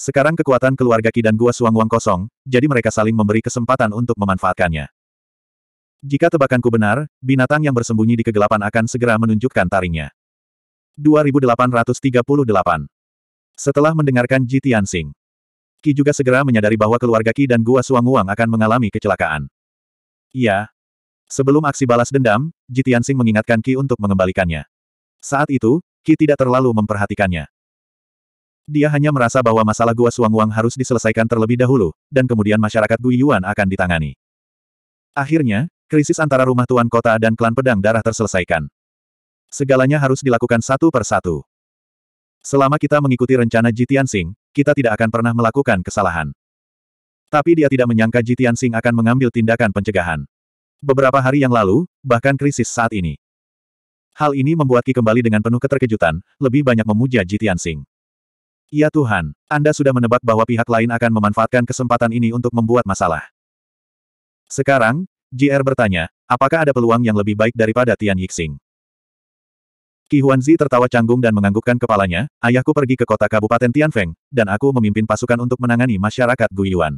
Sekarang kekuatan keluarga Ki dan Gua Suangwang kosong, jadi mereka saling memberi kesempatan untuk memanfaatkannya. Jika tebakanku benar, binatang yang bersembunyi di kegelapan akan segera menunjukkan taringnya. 2838 Setelah mendengarkan Ji Tianxing, Ki juga segera menyadari bahwa keluarga Ki dan Gua Suangwang akan mengalami kecelakaan. Iya. Sebelum aksi balas dendam, Ji Tianxing mengingatkan Ki untuk mengembalikannya. Saat itu, Ki tidak terlalu memperhatikannya. Dia hanya merasa bahwa masalah Gua suang Suangwang harus diselesaikan terlebih dahulu, dan kemudian masyarakat Guiyuan akan ditangani. Akhirnya, krisis antara rumah tuan kota dan klan pedang darah terselesaikan. Segalanya harus dilakukan satu per satu. Selama kita mengikuti rencana Jitian Sing, kita tidak akan pernah melakukan kesalahan. Tapi dia tidak menyangka Jitian Sing akan mengambil tindakan pencegahan. Beberapa hari yang lalu, bahkan krisis saat ini. Hal ini membuat Ki kembali dengan penuh keterkejutan, lebih banyak memuja Jitian Sing. Ya Tuhan, Anda sudah menebak bahwa pihak lain akan memanfaatkan kesempatan ini untuk membuat masalah. Sekarang, JR bertanya, apakah ada peluang yang lebih baik daripada Tian Yixing? Qi Huanzi tertawa canggung dan menganggukkan kepalanya, ayahku pergi ke kota Kabupaten Tianfeng, dan aku memimpin pasukan untuk menangani masyarakat Guyuan.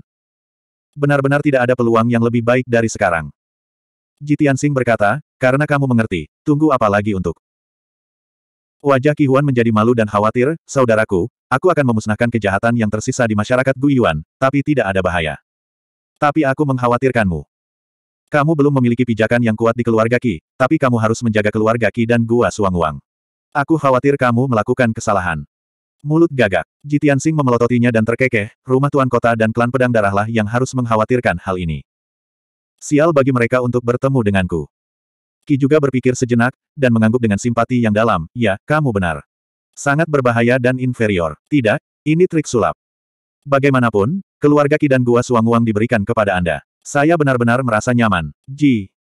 Benar-benar tidak ada peluang yang lebih baik dari sekarang. Ji Tianxing berkata, karena kamu mengerti, tunggu apa lagi untuk Wajah Ki Huan menjadi malu dan khawatir, saudaraku, Aku akan memusnahkan kejahatan yang tersisa di masyarakat Guyuan, tapi tidak ada bahaya. Tapi aku mengkhawatirkanmu. Kamu belum memiliki pijakan yang kuat di keluarga Ki, tapi kamu harus menjaga keluarga Ki dan Gua Suangwang. Aku khawatir kamu melakukan kesalahan. Mulut gagak, Jitian Sing memelototinya dan terkekeh, rumah tuan kota dan klan pedang darahlah yang harus mengkhawatirkan hal ini. Sial bagi mereka untuk bertemu denganku. Ki juga berpikir sejenak, dan mengangguk dengan simpati yang dalam, ya, kamu benar. Sangat berbahaya dan inferior. Tidak, ini trik sulap. Bagaimanapun, keluarga Ki dan Gua suang Suanguang diberikan kepada Anda. Saya benar-benar merasa nyaman. Ji.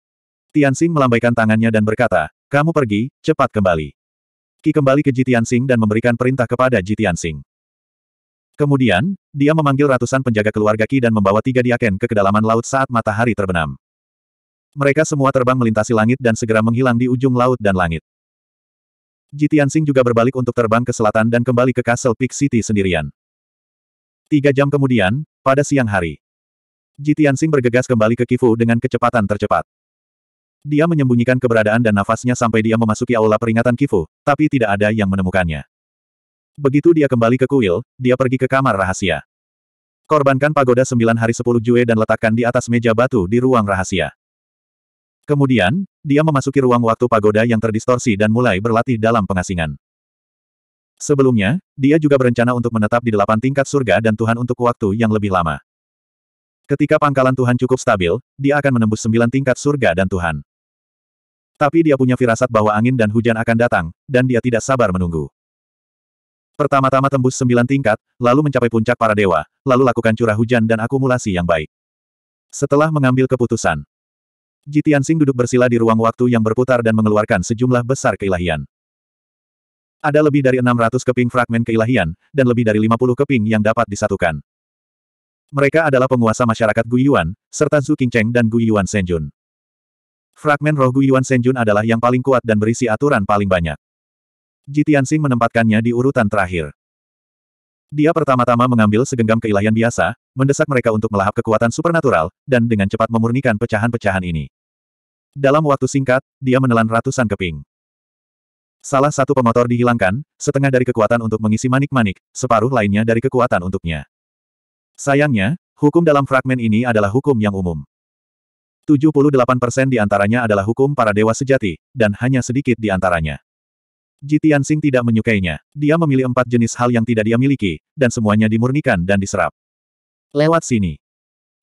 Tianxing melambaikan tangannya dan berkata, kamu pergi, cepat kembali. Ki kembali ke Ji Tianxing dan memberikan perintah kepada Ji Tianxing. Kemudian, dia memanggil ratusan penjaga keluarga Ki dan membawa tiga diaken ke kedalaman laut saat matahari terbenam. Mereka semua terbang melintasi langit dan segera menghilang di ujung laut dan langit. Ji Tianxing juga berbalik untuk terbang ke selatan dan kembali ke Castle Peak City sendirian. Tiga jam kemudian, pada siang hari, Ji Tianxing bergegas kembali ke Kifu dengan kecepatan tercepat. Dia menyembunyikan keberadaan dan nafasnya sampai dia memasuki aula peringatan Kifu, tapi tidak ada yang menemukannya. Begitu dia kembali ke kuil, dia pergi ke kamar rahasia. Korbankan pagoda sembilan hari sepuluh jue dan letakkan di atas meja batu di ruang rahasia. Kemudian, dia memasuki ruang waktu pagoda yang terdistorsi dan mulai berlatih dalam pengasingan. Sebelumnya, dia juga berencana untuk menetap di delapan tingkat surga dan Tuhan untuk waktu yang lebih lama. Ketika pangkalan Tuhan cukup stabil, dia akan menembus sembilan tingkat surga dan Tuhan. Tapi dia punya firasat bahwa angin dan hujan akan datang, dan dia tidak sabar menunggu. Pertama-tama tembus sembilan tingkat, lalu mencapai puncak para dewa, lalu lakukan curah hujan dan akumulasi yang baik. Setelah mengambil keputusan, Jitian Sing duduk bersila di ruang waktu yang berputar dan mengeluarkan sejumlah besar keilahian. Ada lebih dari 600 keping fragmen keilahian, dan lebih dari 50 keping yang dapat disatukan. Mereka adalah penguasa masyarakat Guiyuan, serta Zhu Qingcheng dan Guiyuan Senjun. Fragmen roh Guiyuan Senjun adalah yang paling kuat dan berisi aturan paling banyak. Jitian Sing menempatkannya di urutan terakhir. Dia pertama-tama mengambil segenggam keilahian biasa, mendesak mereka untuk melahap kekuatan supernatural, dan dengan cepat memurnikan pecahan-pecahan ini. Dalam waktu singkat, dia menelan ratusan keping. Salah satu pemotor dihilangkan, setengah dari kekuatan untuk mengisi manik-manik, separuh lainnya dari kekuatan untuknya. Sayangnya, hukum dalam fragmen ini adalah hukum yang umum. 78% di antaranya adalah hukum para dewa sejati, dan hanya sedikit di antaranya. Ji Tianxing tidak menyukainya. Dia memilih empat jenis hal yang tidak dia miliki, dan semuanya dimurnikan dan diserap. Lewat sini.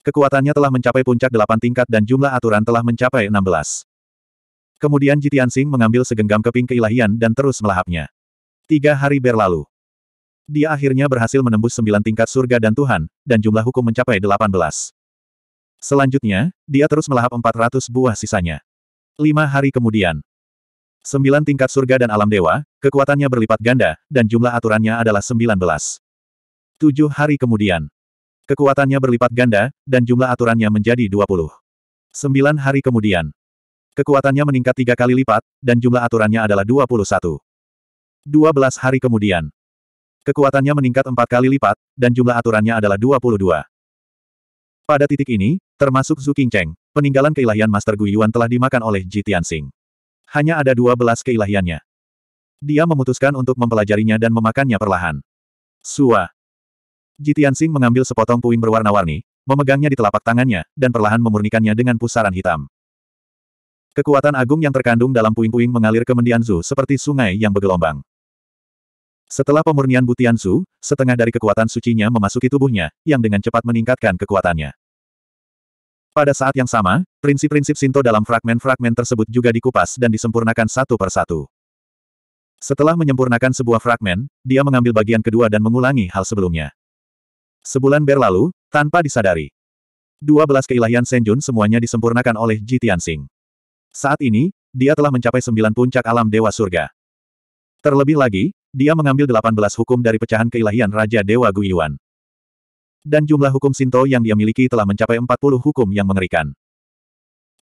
Kekuatannya telah mencapai puncak delapan tingkat dan jumlah aturan telah mencapai enam belas. Kemudian Ji Tianxing mengambil segenggam keping keilahian dan terus melahapnya. Tiga hari berlalu. Dia akhirnya berhasil menembus sembilan tingkat surga dan Tuhan, dan jumlah hukum mencapai delapan belas. Selanjutnya, dia terus melahap empat ratus buah sisanya. Lima hari kemudian, Sembilan tingkat surga dan alam dewa, kekuatannya berlipat ganda, dan jumlah aturannya adalah sembilan belas. Tujuh hari kemudian. Kekuatannya berlipat ganda, dan jumlah aturannya menjadi dua puluh. Sembilan hari kemudian. Kekuatannya meningkat tiga kali lipat, dan jumlah aturannya adalah dua puluh satu. Dua belas hari kemudian. Kekuatannya meningkat empat kali lipat, dan jumlah aturannya adalah dua puluh dua. Pada titik ini, termasuk Zhu Qingcheng, peninggalan keilahian Master Guiyuan telah dimakan oleh Ji Tianxing hanya ada dua belas keilahiannya. Dia memutuskan untuk mempelajarinya dan memakannya perlahan. Sua. Jitian Sing mengambil sepotong puing berwarna-warni, memegangnya di telapak tangannya, dan perlahan memurnikannya dengan pusaran hitam. Kekuatan agung yang terkandung dalam puing-puing mengalir ke Mendianzu seperti sungai yang bergelombang. Setelah pemurnian Butianzu, setengah dari kekuatan sucinya memasuki tubuhnya, yang dengan cepat meningkatkan kekuatannya. Pada saat yang sama, prinsip-prinsip Sinto dalam fragmen-fragmen tersebut juga dikupas dan disempurnakan satu per satu. Setelah menyempurnakan sebuah fragmen, dia mengambil bagian kedua dan mengulangi hal sebelumnya. Sebulan berlalu, tanpa disadari. 12 keilahian Senjun semuanya disempurnakan oleh Ji Tianxing. Saat ini, dia telah mencapai sembilan puncak alam Dewa Surga. Terlebih lagi, dia mengambil delapan belas hukum dari pecahan keilahian Raja Dewa Guiyuan dan jumlah hukum Sinto yang dia miliki telah mencapai 40 hukum yang mengerikan.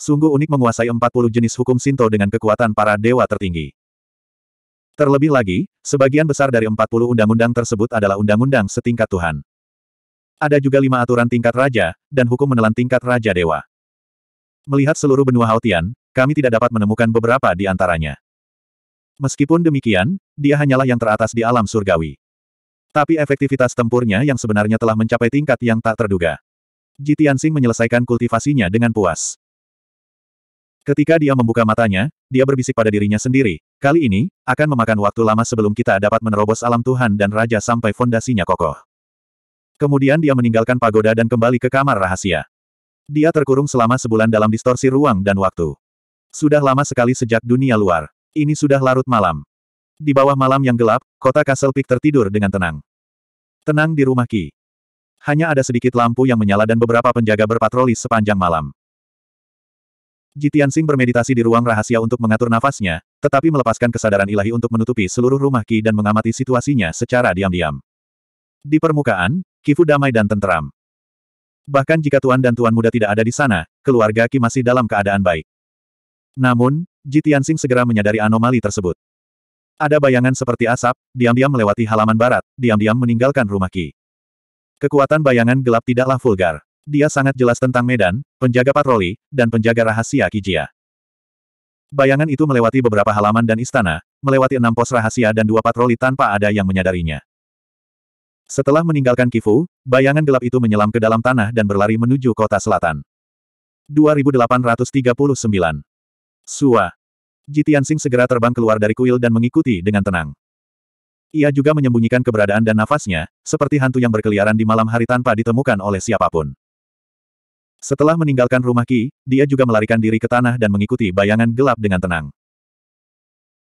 Sungguh unik menguasai 40 jenis hukum Sinto dengan kekuatan para dewa tertinggi. Terlebih lagi, sebagian besar dari 40 undang-undang tersebut adalah undang-undang setingkat Tuhan. Ada juga lima aturan tingkat raja, dan hukum menelan tingkat raja dewa. Melihat seluruh benua Haotian, kami tidak dapat menemukan beberapa di antaranya. Meskipun demikian, dia hanyalah yang teratas di alam surgawi. Tapi efektivitas tempurnya yang sebenarnya telah mencapai tingkat yang tak terduga. Ji Tianxing menyelesaikan kultivasinya dengan puas. Ketika dia membuka matanya, dia berbisik pada dirinya sendiri, kali ini, akan memakan waktu lama sebelum kita dapat menerobos alam Tuhan dan Raja sampai fondasinya kokoh. Kemudian dia meninggalkan pagoda dan kembali ke kamar rahasia. Dia terkurung selama sebulan dalam distorsi ruang dan waktu. Sudah lama sekali sejak dunia luar. Ini sudah larut malam. Di bawah malam yang gelap, kota Castle Peak tertidur dengan tenang. Tenang di rumah Ki. Hanya ada sedikit lampu yang menyala dan beberapa penjaga berpatroli sepanjang malam. Jitian bermeditasi di ruang rahasia untuk mengatur nafasnya, tetapi melepaskan kesadaran ilahi untuk menutupi seluruh rumah Ki dan mengamati situasinya secara diam-diam. Di permukaan, Kifu damai dan tenteram. Bahkan jika Tuan dan Tuan Muda tidak ada di sana, keluarga Ki masih dalam keadaan baik. Namun, Jitian segera menyadari anomali tersebut. Ada bayangan seperti asap, diam-diam melewati halaman barat, diam-diam meninggalkan rumah Ki. Kekuatan bayangan gelap tidaklah vulgar. Dia sangat jelas tentang medan, penjaga patroli, dan penjaga rahasia Kijia. Bayangan itu melewati beberapa halaman dan istana, melewati enam pos rahasia dan dua patroli tanpa ada yang menyadarinya. Setelah meninggalkan Kifu, bayangan gelap itu menyelam ke dalam tanah dan berlari menuju kota selatan. 2839 Suah. Ji Tianxing segera terbang keluar dari kuil dan mengikuti dengan tenang. Ia juga menyembunyikan keberadaan dan nafasnya, seperti hantu yang berkeliaran di malam hari tanpa ditemukan oleh siapapun. Setelah meninggalkan rumah Ki, dia juga melarikan diri ke tanah dan mengikuti bayangan gelap dengan tenang.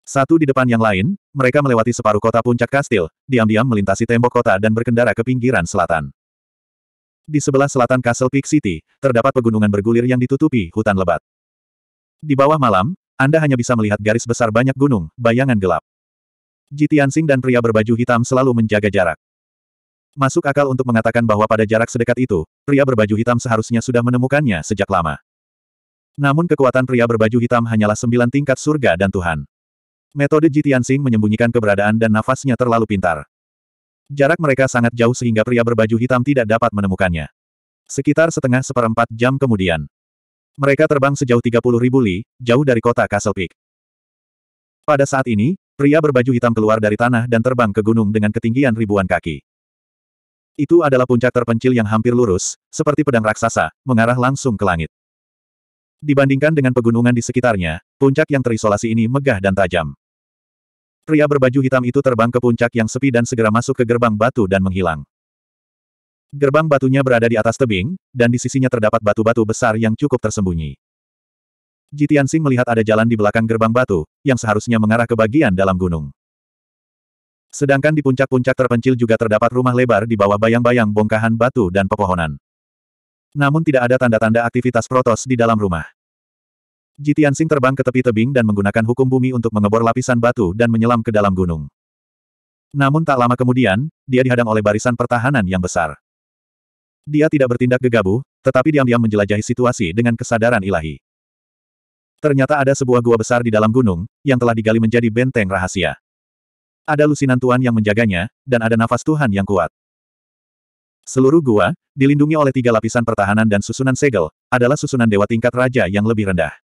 Satu di depan yang lain, mereka melewati separuh kota puncak kastil, diam-diam melintasi tembok kota dan berkendara ke pinggiran selatan. Di sebelah selatan Castle Peak City, terdapat pegunungan bergulir yang ditutupi hutan lebat. Di bawah malam, anda hanya bisa melihat garis besar banyak gunung, bayangan gelap. Ji Tianxing dan pria berbaju hitam selalu menjaga jarak. Masuk akal untuk mengatakan bahwa pada jarak sedekat itu, pria berbaju hitam seharusnya sudah menemukannya sejak lama. Namun kekuatan pria berbaju hitam hanyalah sembilan tingkat surga dan Tuhan. Metode Ji Tianxing menyembunyikan keberadaan dan nafasnya terlalu pintar. Jarak mereka sangat jauh sehingga pria berbaju hitam tidak dapat menemukannya. Sekitar setengah seperempat jam kemudian, mereka terbang sejauh ribu li, jauh dari kota Castle Peak. Pada saat ini, pria berbaju hitam keluar dari tanah dan terbang ke gunung dengan ketinggian ribuan kaki. Itu adalah puncak terpencil yang hampir lurus, seperti pedang raksasa, mengarah langsung ke langit. Dibandingkan dengan pegunungan di sekitarnya, puncak yang terisolasi ini megah dan tajam. Pria berbaju hitam itu terbang ke puncak yang sepi dan segera masuk ke gerbang batu dan menghilang. Gerbang batunya berada di atas tebing, dan di sisinya terdapat batu-batu besar yang cukup tersembunyi. Jitiansing melihat ada jalan di belakang gerbang batu, yang seharusnya mengarah ke bagian dalam gunung. Sedangkan di puncak-puncak terpencil juga terdapat rumah lebar di bawah bayang-bayang bongkahan batu dan pepohonan. Namun tidak ada tanda-tanda aktivitas protos di dalam rumah. Jitiansing terbang ke tepi tebing dan menggunakan hukum bumi untuk mengebor lapisan batu dan menyelam ke dalam gunung. Namun tak lama kemudian, dia dihadang oleh barisan pertahanan yang besar. Dia tidak bertindak gegabah, tetapi diam-diam menjelajahi situasi dengan kesadaran ilahi. Ternyata ada sebuah gua besar di dalam gunung, yang telah digali menjadi benteng rahasia. Ada lusinan Tuhan yang menjaganya, dan ada nafas Tuhan yang kuat. Seluruh gua, dilindungi oleh tiga lapisan pertahanan dan susunan segel, adalah susunan dewa tingkat raja yang lebih rendah.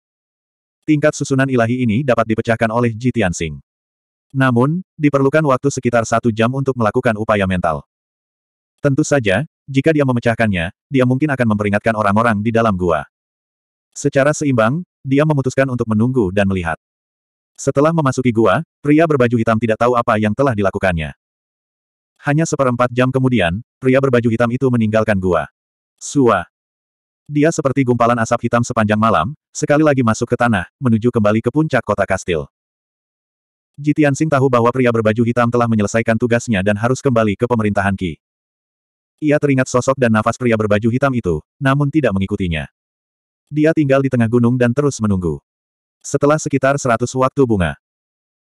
Tingkat susunan ilahi ini dapat dipecahkan oleh Ji Tianxing. Namun, diperlukan waktu sekitar satu jam untuk melakukan upaya mental. Tentu saja, jika dia memecahkannya, dia mungkin akan memperingatkan orang-orang di dalam gua. Secara seimbang, dia memutuskan untuk menunggu dan melihat. Setelah memasuki gua, pria berbaju hitam tidak tahu apa yang telah dilakukannya. Hanya seperempat jam kemudian, pria berbaju hitam itu meninggalkan gua. Sua. Dia seperti gumpalan asap hitam sepanjang malam, sekali lagi masuk ke tanah, menuju kembali ke puncak kota kastil. Jitian Sing tahu bahwa pria berbaju hitam telah menyelesaikan tugasnya dan harus kembali ke pemerintahan Ki. Ia teringat sosok dan nafas pria berbaju hitam itu, namun tidak mengikutinya. Dia tinggal di tengah gunung dan terus menunggu. Setelah sekitar seratus waktu bunga,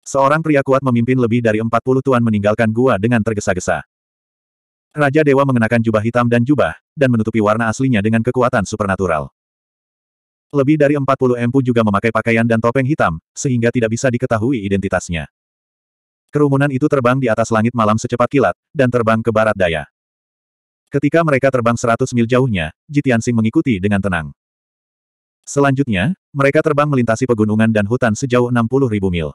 seorang pria kuat memimpin lebih dari empat puluh tuan meninggalkan gua dengan tergesa-gesa. Raja Dewa mengenakan jubah hitam dan jubah, dan menutupi warna aslinya dengan kekuatan supernatural. Lebih dari empat puluh empu juga memakai pakaian dan topeng hitam, sehingga tidak bisa diketahui identitasnya. Kerumunan itu terbang di atas langit malam secepat kilat, dan terbang ke barat daya. Ketika mereka terbang 100 mil jauhnya, Jitiansing mengikuti dengan tenang. Selanjutnya, mereka terbang melintasi pegunungan dan hutan sejauh 60 ribu mil.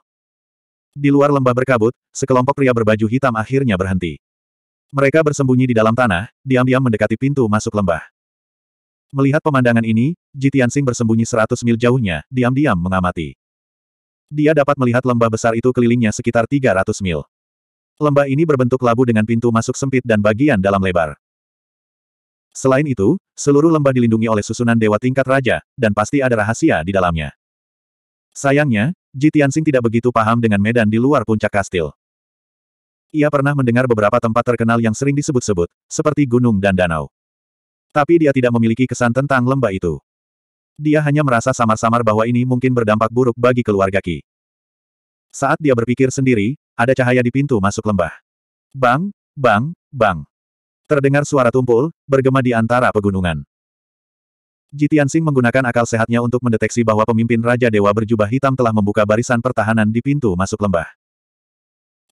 Di luar lembah berkabut, sekelompok pria berbaju hitam akhirnya berhenti. Mereka bersembunyi di dalam tanah, diam-diam mendekati pintu masuk lembah. Melihat pemandangan ini, Jitiansing bersembunyi 100 mil jauhnya, diam-diam mengamati. Dia dapat melihat lembah besar itu kelilingnya sekitar 300 mil. Lembah ini berbentuk labu dengan pintu masuk sempit dan bagian dalam lebar. Selain itu, seluruh lembah dilindungi oleh susunan dewa tingkat raja, dan pasti ada rahasia di dalamnya. Sayangnya, Ji Tianxing tidak begitu paham dengan medan di luar puncak kastil. Ia pernah mendengar beberapa tempat terkenal yang sering disebut-sebut, seperti gunung dan danau. Tapi dia tidak memiliki kesan tentang lembah itu. Dia hanya merasa samar-samar bahwa ini mungkin berdampak buruk bagi keluarga Ki. Saat dia berpikir sendiri, ada cahaya di pintu masuk lembah. Bang, bang, bang. Terdengar suara tumpul, bergema di antara pegunungan. Jitiansing menggunakan akal sehatnya untuk mendeteksi bahwa pemimpin Raja Dewa berjubah hitam telah membuka barisan pertahanan di pintu masuk lembah.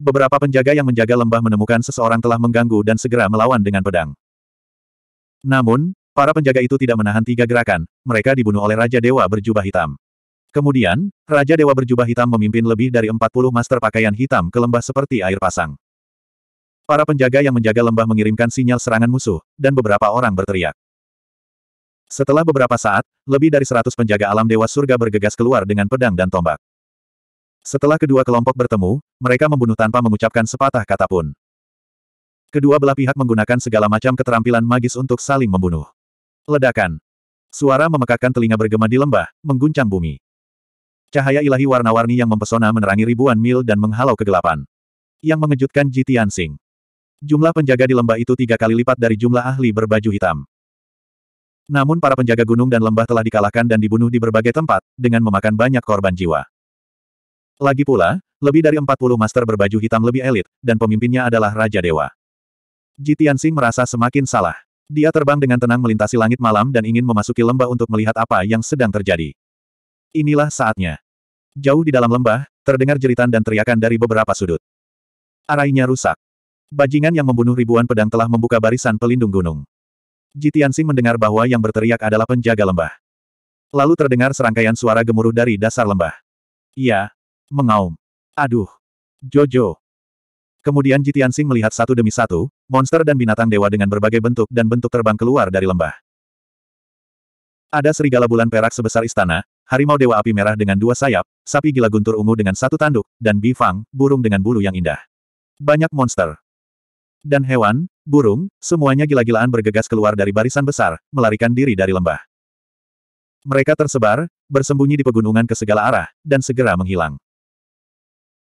Beberapa penjaga yang menjaga lembah menemukan seseorang telah mengganggu dan segera melawan dengan pedang. Namun, para penjaga itu tidak menahan tiga gerakan, mereka dibunuh oleh Raja Dewa berjubah hitam. Kemudian, Raja Dewa berjubah hitam memimpin lebih dari 40 master pakaian hitam ke lembah seperti air pasang. Para penjaga yang menjaga lembah mengirimkan sinyal serangan musuh, dan beberapa orang berteriak. Setelah beberapa saat, lebih dari seratus penjaga alam dewa surga bergegas keluar dengan pedang dan tombak. Setelah kedua kelompok bertemu, mereka membunuh tanpa mengucapkan sepatah kata pun. Kedua belah pihak menggunakan segala macam keterampilan magis untuk saling membunuh. Ledakan. Suara memekakkan telinga bergema di lembah, mengguncang bumi. Cahaya ilahi warna-warni yang mempesona menerangi ribuan mil dan menghalau kegelapan. Yang mengejutkan Jitian Singh. Jumlah penjaga di lembah itu tiga kali lipat dari jumlah ahli berbaju hitam. Namun para penjaga gunung dan lembah telah dikalahkan dan dibunuh di berbagai tempat, dengan memakan banyak korban jiwa. Lagi pula, lebih dari 40 master berbaju hitam lebih elit, dan pemimpinnya adalah Raja Dewa. Jitian merasa semakin salah. Dia terbang dengan tenang melintasi langit malam dan ingin memasuki lembah untuk melihat apa yang sedang terjadi. Inilah saatnya. Jauh di dalam lembah, terdengar jeritan dan teriakan dari beberapa sudut. Arainya rusak. Bajingan yang membunuh ribuan pedang telah membuka barisan pelindung gunung. Jitiansing mendengar bahwa yang berteriak adalah penjaga lembah. Lalu terdengar serangkaian suara gemuruh dari dasar lembah. Ia mengaum. Aduh. Jojo. Kemudian Jitiansing melihat satu demi satu, monster dan binatang dewa dengan berbagai bentuk dan bentuk terbang keluar dari lembah. Ada serigala bulan perak sebesar istana, harimau dewa api merah dengan dua sayap, sapi gila guntur ungu dengan satu tanduk, dan bifang, burung dengan bulu yang indah. Banyak monster. Dan hewan, burung, semuanya gila-gilaan bergegas keluar dari barisan besar, melarikan diri dari lembah. Mereka tersebar, bersembunyi di pegunungan ke segala arah, dan segera menghilang.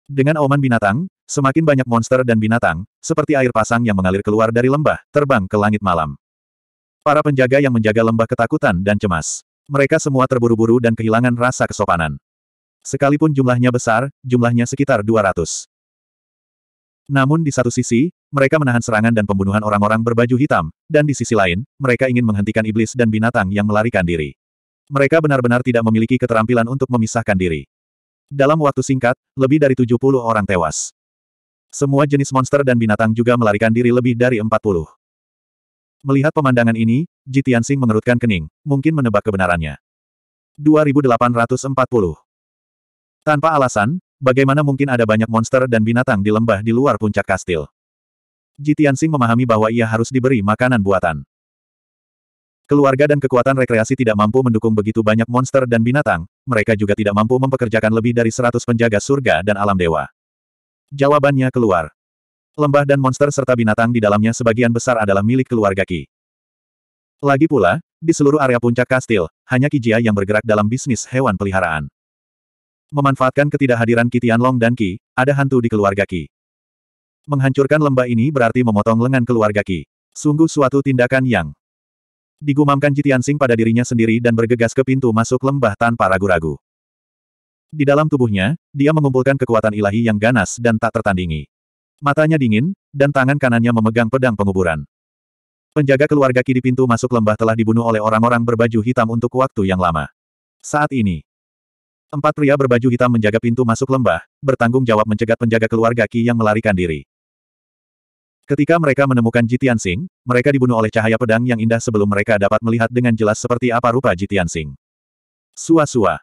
Dengan oman binatang, semakin banyak monster dan binatang, seperti air pasang yang mengalir keluar dari lembah, terbang ke langit malam. Para penjaga yang menjaga lembah ketakutan dan cemas. Mereka semua terburu-buru dan kehilangan rasa kesopanan. Sekalipun jumlahnya besar, jumlahnya sekitar 200. Namun di satu sisi, mereka menahan serangan dan pembunuhan orang-orang berbaju hitam, dan di sisi lain, mereka ingin menghentikan iblis dan binatang yang melarikan diri. Mereka benar-benar tidak memiliki keterampilan untuk memisahkan diri. Dalam waktu singkat, lebih dari 70 orang tewas. Semua jenis monster dan binatang juga melarikan diri lebih dari 40. Melihat pemandangan ini, Jitian Singh mengerutkan kening, mungkin menebak kebenarannya. 2840 Tanpa alasan, Bagaimana mungkin ada banyak monster dan binatang di lembah di luar puncak kastil? Ji memahami bahwa ia harus diberi makanan buatan. Keluarga dan kekuatan rekreasi tidak mampu mendukung begitu banyak monster dan binatang, mereka juga tidak mampu mempekerjakan lebih dari seratus penjaga surga dan alam dewa. Jawabannya keluar. Lembah dan monster serta binatang di dalamnya sebagian besar adalah milik keluarga Ki. Lagi pula, di seluruh area puncak kastil, hanya Jia yang bergerak dalam bisnis hewan peliharaan. Memanfaatkan ketidakhadiran Kitian Long dan Ki ada hantu di keluarga Ki Menghancurkan lembah ini berarti memotong lengan keluarga Ki Sungguh suatu tindakan yang digumamkan Jitian Tianxing pada dirinya sendiri dan bergegas ke pintu masuk lembah tanpa ragu-ragu. Di dalam tubuhnya, dia mengumpulkan kekuatan ilahi yang ganas dan tak tertandingi. Matanya dingin, dan tangan kanannya memegang pedang penguburan. Penjaga keluarga Ki di pintu masuk lembah telah dibunuh oleh orang-orang berbaju hitam untuk waktu yang lama. Saat ini, Empat pria berbaju hitam menjaga pintu masuk lembah, bertanggung jawab mencegat penjaga keluarga Ki yang melarikan diri. Ketika mereka menemukan Jitian Sing, mereka dibunuh oleh cahaya pedang yang indah sebelum mereka dapat melihat dengan jelas seperti apa rupa Jitian Sing. Sua-sua.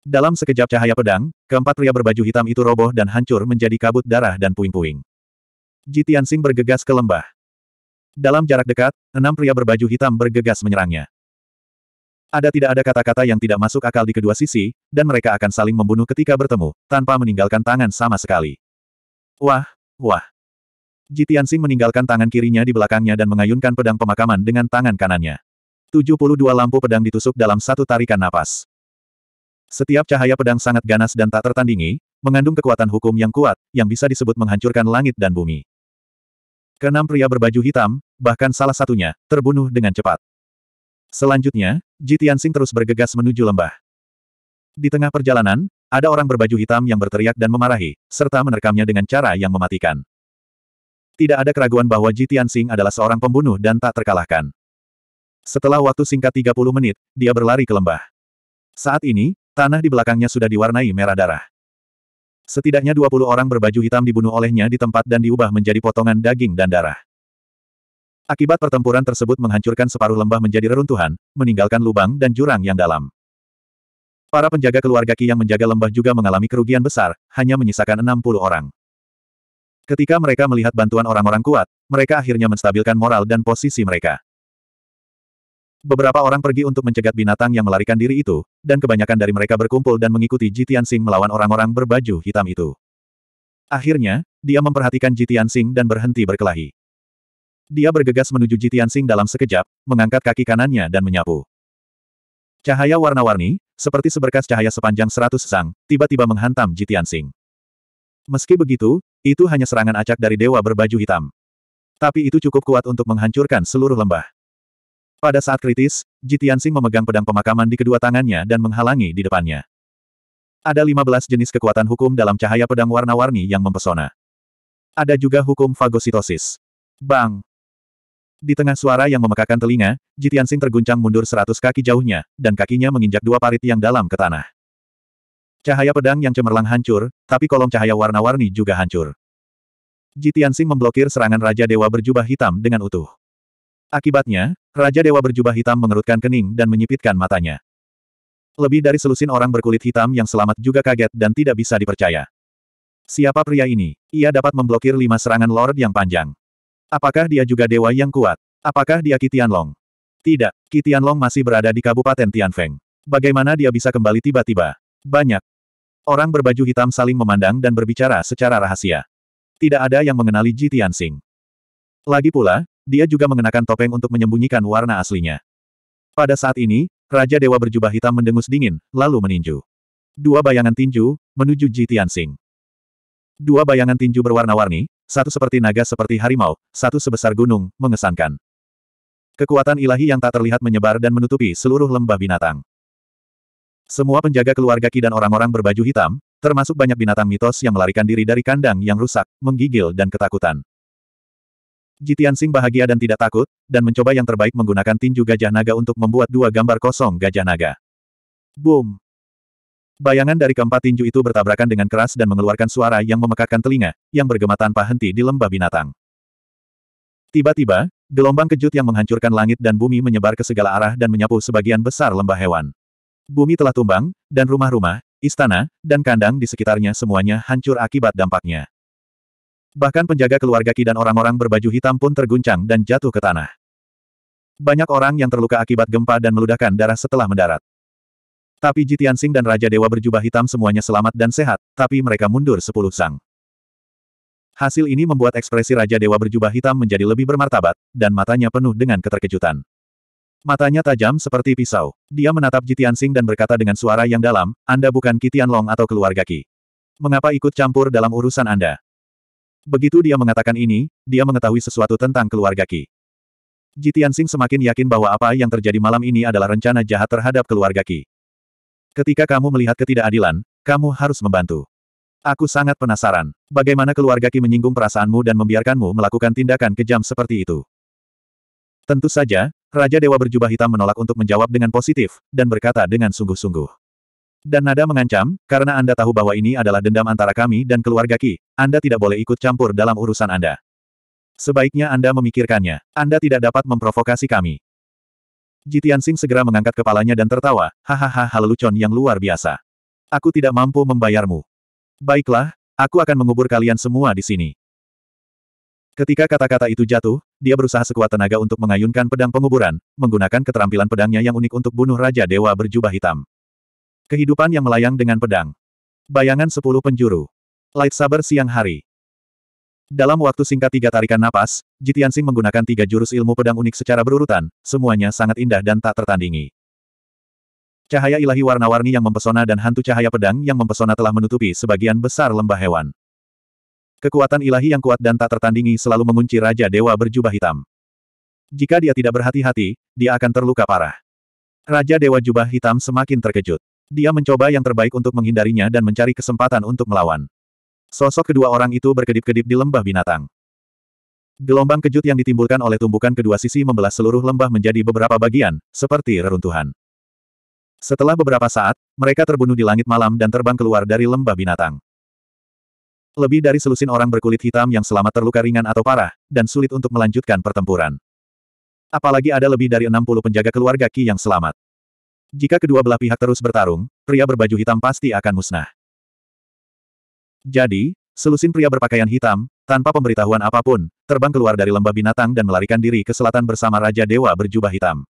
Dalam sekejap cahaya pedang, keempat pria berbaju hitam itu roboh dan hancur menjadi kabut darah dan puing-puing. Jitian Sing bergegas ke lembah. Dalam jarak dekat, enam pria berbaju hitam bergegas menyerangnya. Ada tidak ada kata-kata yang tidak masuk akal di kedua sisi, dan mereka akan saling membunuh ketika bertemu, tanpa meninggalkan tangan sama sekali. Wah, wah. Jitiansing meninggalkan tangan kirinya di belakangnya dan mengayunkan pedang pemakaman dengan tangan kanannya. 72 lampu pedang ditusuk dalam satu tarikan napas. Setiap cahaya pedang sangat ganas dan tak tertandingi, mengandung kekuatan hukum yang kuat, yang bisa disebut menghancurkan langit dan bumi. Kenam pria berbaju hitam, bahkan salah satunya, terbunuh dengan cepat. Selanjutnya, Ji Tianxing terus bergegas menuju lembah. Di tengah perjalanan, ada orang berbaju hitam yang berteriak dan memarahi, serta menerkamnya dengan cara yang mematikan. Tidak ada keraguan bahwa Ji Tianxing adalah seorang pembunuh dan tak terkalahkan. Setelah waktu singkat 30 menit, dia berlari ke lembah. Saat ini, tanah di belakangnya sudah diwarnai merah darah. Setidaknya 20 orang berbaju hitam dibunuh olehnya di tempat dan diubah menjadi potongan daging dan darah. Akibat pertempuran tersebut menghancurkan separuh lembah menjadi reruntuhan, meninggalkan lubang dan jurang yang dalam. Para penjaga keluarga Ki yang menjaga lembah juga mengalami kerugian besar, hanya menyisakan 60 orang. Ketika mereka melihat bantuan orang-orang kuat, mereka akhirnya menstabilkan moral dan posisi mereka. Beberapa orang pergi untuk mencegat binatang yang melarikan diri itu, dan kebanyakan dari mereka berkumpul dan mengikuti Jitian Sing melawan orang-orang berbaju hitam itu. Akhirnya, dia memperhatikan Jitian Sing dan berhenti berkelahi. Dia bergegas menuju Jitiansing dalam sekejap, mengangkat kaki kanannya dan menyapu. Cahaya warna-warni, seperti seberkas cahaya sepanjang seratus sang, tiba-tiba menghantam Jitiansing. Meski begitu, itu hanya serangan acak dari dewa berbaju hitam. Tapi itu cukup kuat untuk menghancurkan seluruh lembah. Pada saat kritis, Jitiansing memegang pedang pemakaman di kedua tangannya dan menghalangi di depannya. Ada 15 jenis kekuatan hukum dalam cahaya pedang warna-warni yang mempesona. Ada juga hukum fagositosis. Bang! Di tengah suara yang memekakan telinga, Jitiansing terguncang mundur seratus kaki jauhnya, dan kakinya menginjak dua parit yang dalam ke tanah. Cahaya pedang yang cemerlang hancur, tapi kolom cahaya warna-warni juga hancur. Jitiansing memblokir serangan Raja Dewa berjubah hitam dengan utuh. Akibatnya, Raja Dewa berjubah hitam mengerutkan kening dan menyipitkan matanya. Lebih dari selusin orang berkulit hitam yang selamat juga kaget dan tidak bisa dipercaya. Siapa pria ini? Ia dapat memblokir lima serangan Lord yang panjang. Apakah dia juga dewa yang kuat? Apakah dia Long? Tidak, Long masih berada di Kabupaten Tianfeng. Bagaimana dia bisa kembali tiba-tiba? Banyak. Orang berbaju hitam saling memandang dan berbicara secara rahasia. Tidak ada yang mengenali Ji Tianxing. Lagi pula, dia juga mengenakan topeng untuk menyembunyikan warna aslinya. Pada saat ini, Raja Dewa berjubah hitam mendengus dingin, lalu meninju. Dua bayangan tinju, menuju Ji Tianxing. Dua bayangan tinju berwarna-warni, satu seperti naga seperti harimau, satu sebesar gunung, mengesankan. Kekuatan ilahi yang tak terlihat menyebar dan menutupi seluruh lembah binatang. Semua penjaga keluarga Ki dan orang-orang berbaju hitam, termasuk banyak binatang mitos yang melarikan diri dari kandang yang rusak, menggigil dan ketakutan. Jitian Sing bahagia dan tidak takut, dan mencoba yang terbaik menggunakan tinju gajah naga untuk membuat dua gambar kosong gajah naga. Boom! Bayangan dari keempat tinju itu bertabrakan dengan keras dan mengeluarkan suara yang memekakkan telinga, yang bergema tanpa henti di lembah binatang. Tiba-tiba, gelombang kejut yang menghancurkan langit dan bumi menyebar ke segala arah dan menyapu sebagian besar lembah hewan. Bumi telah tumbang, dan rumah-rumah, istana, dan kandang di sekitarnya semuanya hancur akibat dampaknya. Bahkan penjaga keluarga Ki dan orang-orang berbaju hitam pun terguncang dan jatuh ke tanah. Banyak orang yang terluka akibat gempa dan meludahkan darah setelah mendarat. Tapi Jitian Sing dan Raja Dewa berjubah hitam semuanya selamat dan sehat, tapi mereka mundur sepuluh sang. Hasil ini membuat ekspresi Raja Dewa berjubah hitam menjadi lebih bermartabat, dan matanya penuh dengan keterkejutan. Matanya tajam seperti pisau. Dia menatap Jitian Sing dan berkata dengan suara yang dalam, Anda bukan Kitian Long atau keluarga Ki. Mengapa ikut campur dalam urusan Anda? Begitu dia mengatakan ini, dia mengetahui sesuatu tentang keluarga Ki. Jitian Sing semakin yakin bahwa apa yang terjadi malam ini adalah rencana jahat terhadap keluarga Ki. Ketika kamu melihat ketidakadilan, kamu harus membantu. Aku sangat penasaran. Bagaimana keluarga Ki menyinggung perasaanmu dan membiarkanmu melakukan tindakan kejam seperti itu? Tentu saja, Raja Dewa berjubah hitam menolak untuk menjawab dengan positif, dan berkata dengan sungguh-sungguh. Dan nada mengancam, karena Anda tahu bahwa ini adalah dendam antara kami dan keluarga Ki, Anda tidak boleh ikut campur dalam urusan Anda. Sebaiknya Anda memikirkannya. Anda tidak dapat memprovokasi kami. Jitian Sing segera mengangkat kepalanya dan tertawa, hahaha lelucon yang luar biasa. Aku tidak mampu membayarmu. Baiklah, aku akan mengubur kalian semua di sini. Ketika kata-kata itu jatuh, dia berusaha sekuat tenaga untuk mengayunkan pedang penguburan, menggunakan keterampilan pedangnya yang unik untuk bunuh Raja Dewa berjubah hitam. Kehidupan yang melayang dengan pedang. Bayangan sepuluh penjuru. Light saber siang hari. Dalam waktu singkat tiga tarikan napas, Jitiansing menggunakan tiga jurus ilmu pedang unik secara berurutan, semuanya sangat indah dan tak tertandingi. Cahaya ilahi warna-warni yang mempesona dan hantu cahaya pedang yang mempesona telah menutupi sebagian besar lembah hewan. Kekuatan ilahi yang kuat dan tak tertandingi selalu mengunci Raja Dewa berjubah hitam. Jika dia tidak berhati-hati, dia akan terluka parah. Raja Dewa Jubah Hitam semakin terkejut. Dia mencoba yang terbaik untuk menghindarinya dan mencari kesempatan untuk melawan. Sosok kedua orang itu berkedip-kedip di lembah binatang. Gelombang kejut yang ditimbulkan oleh tumbukan kedua sisi membelah seluruh lembah menjadi beberapa bagian, seperti reruntuhan. Setelah beberapa saat, mereka terbunuh di langit malam dan terbang keluar dari lembah binatang. Lebih dari selusin orang berkulit hitam yang selamat terluka ringan atau parah, dan sulit untuk melanjutkan pertempuran. Apalagi ada lebih dari 60 penjaga keluarga Ki yang selamat. Jika kedua belah pihak terus bertarung, pria berbaju hitam pasti akan musnah. Jadi, selusin pria berpakaian hitam, tanpa pemberitahuan apapun, terbang keluar dari lembah binatang dan melarikan diri ke selatan bersama Raja Dewa berjubah hitam.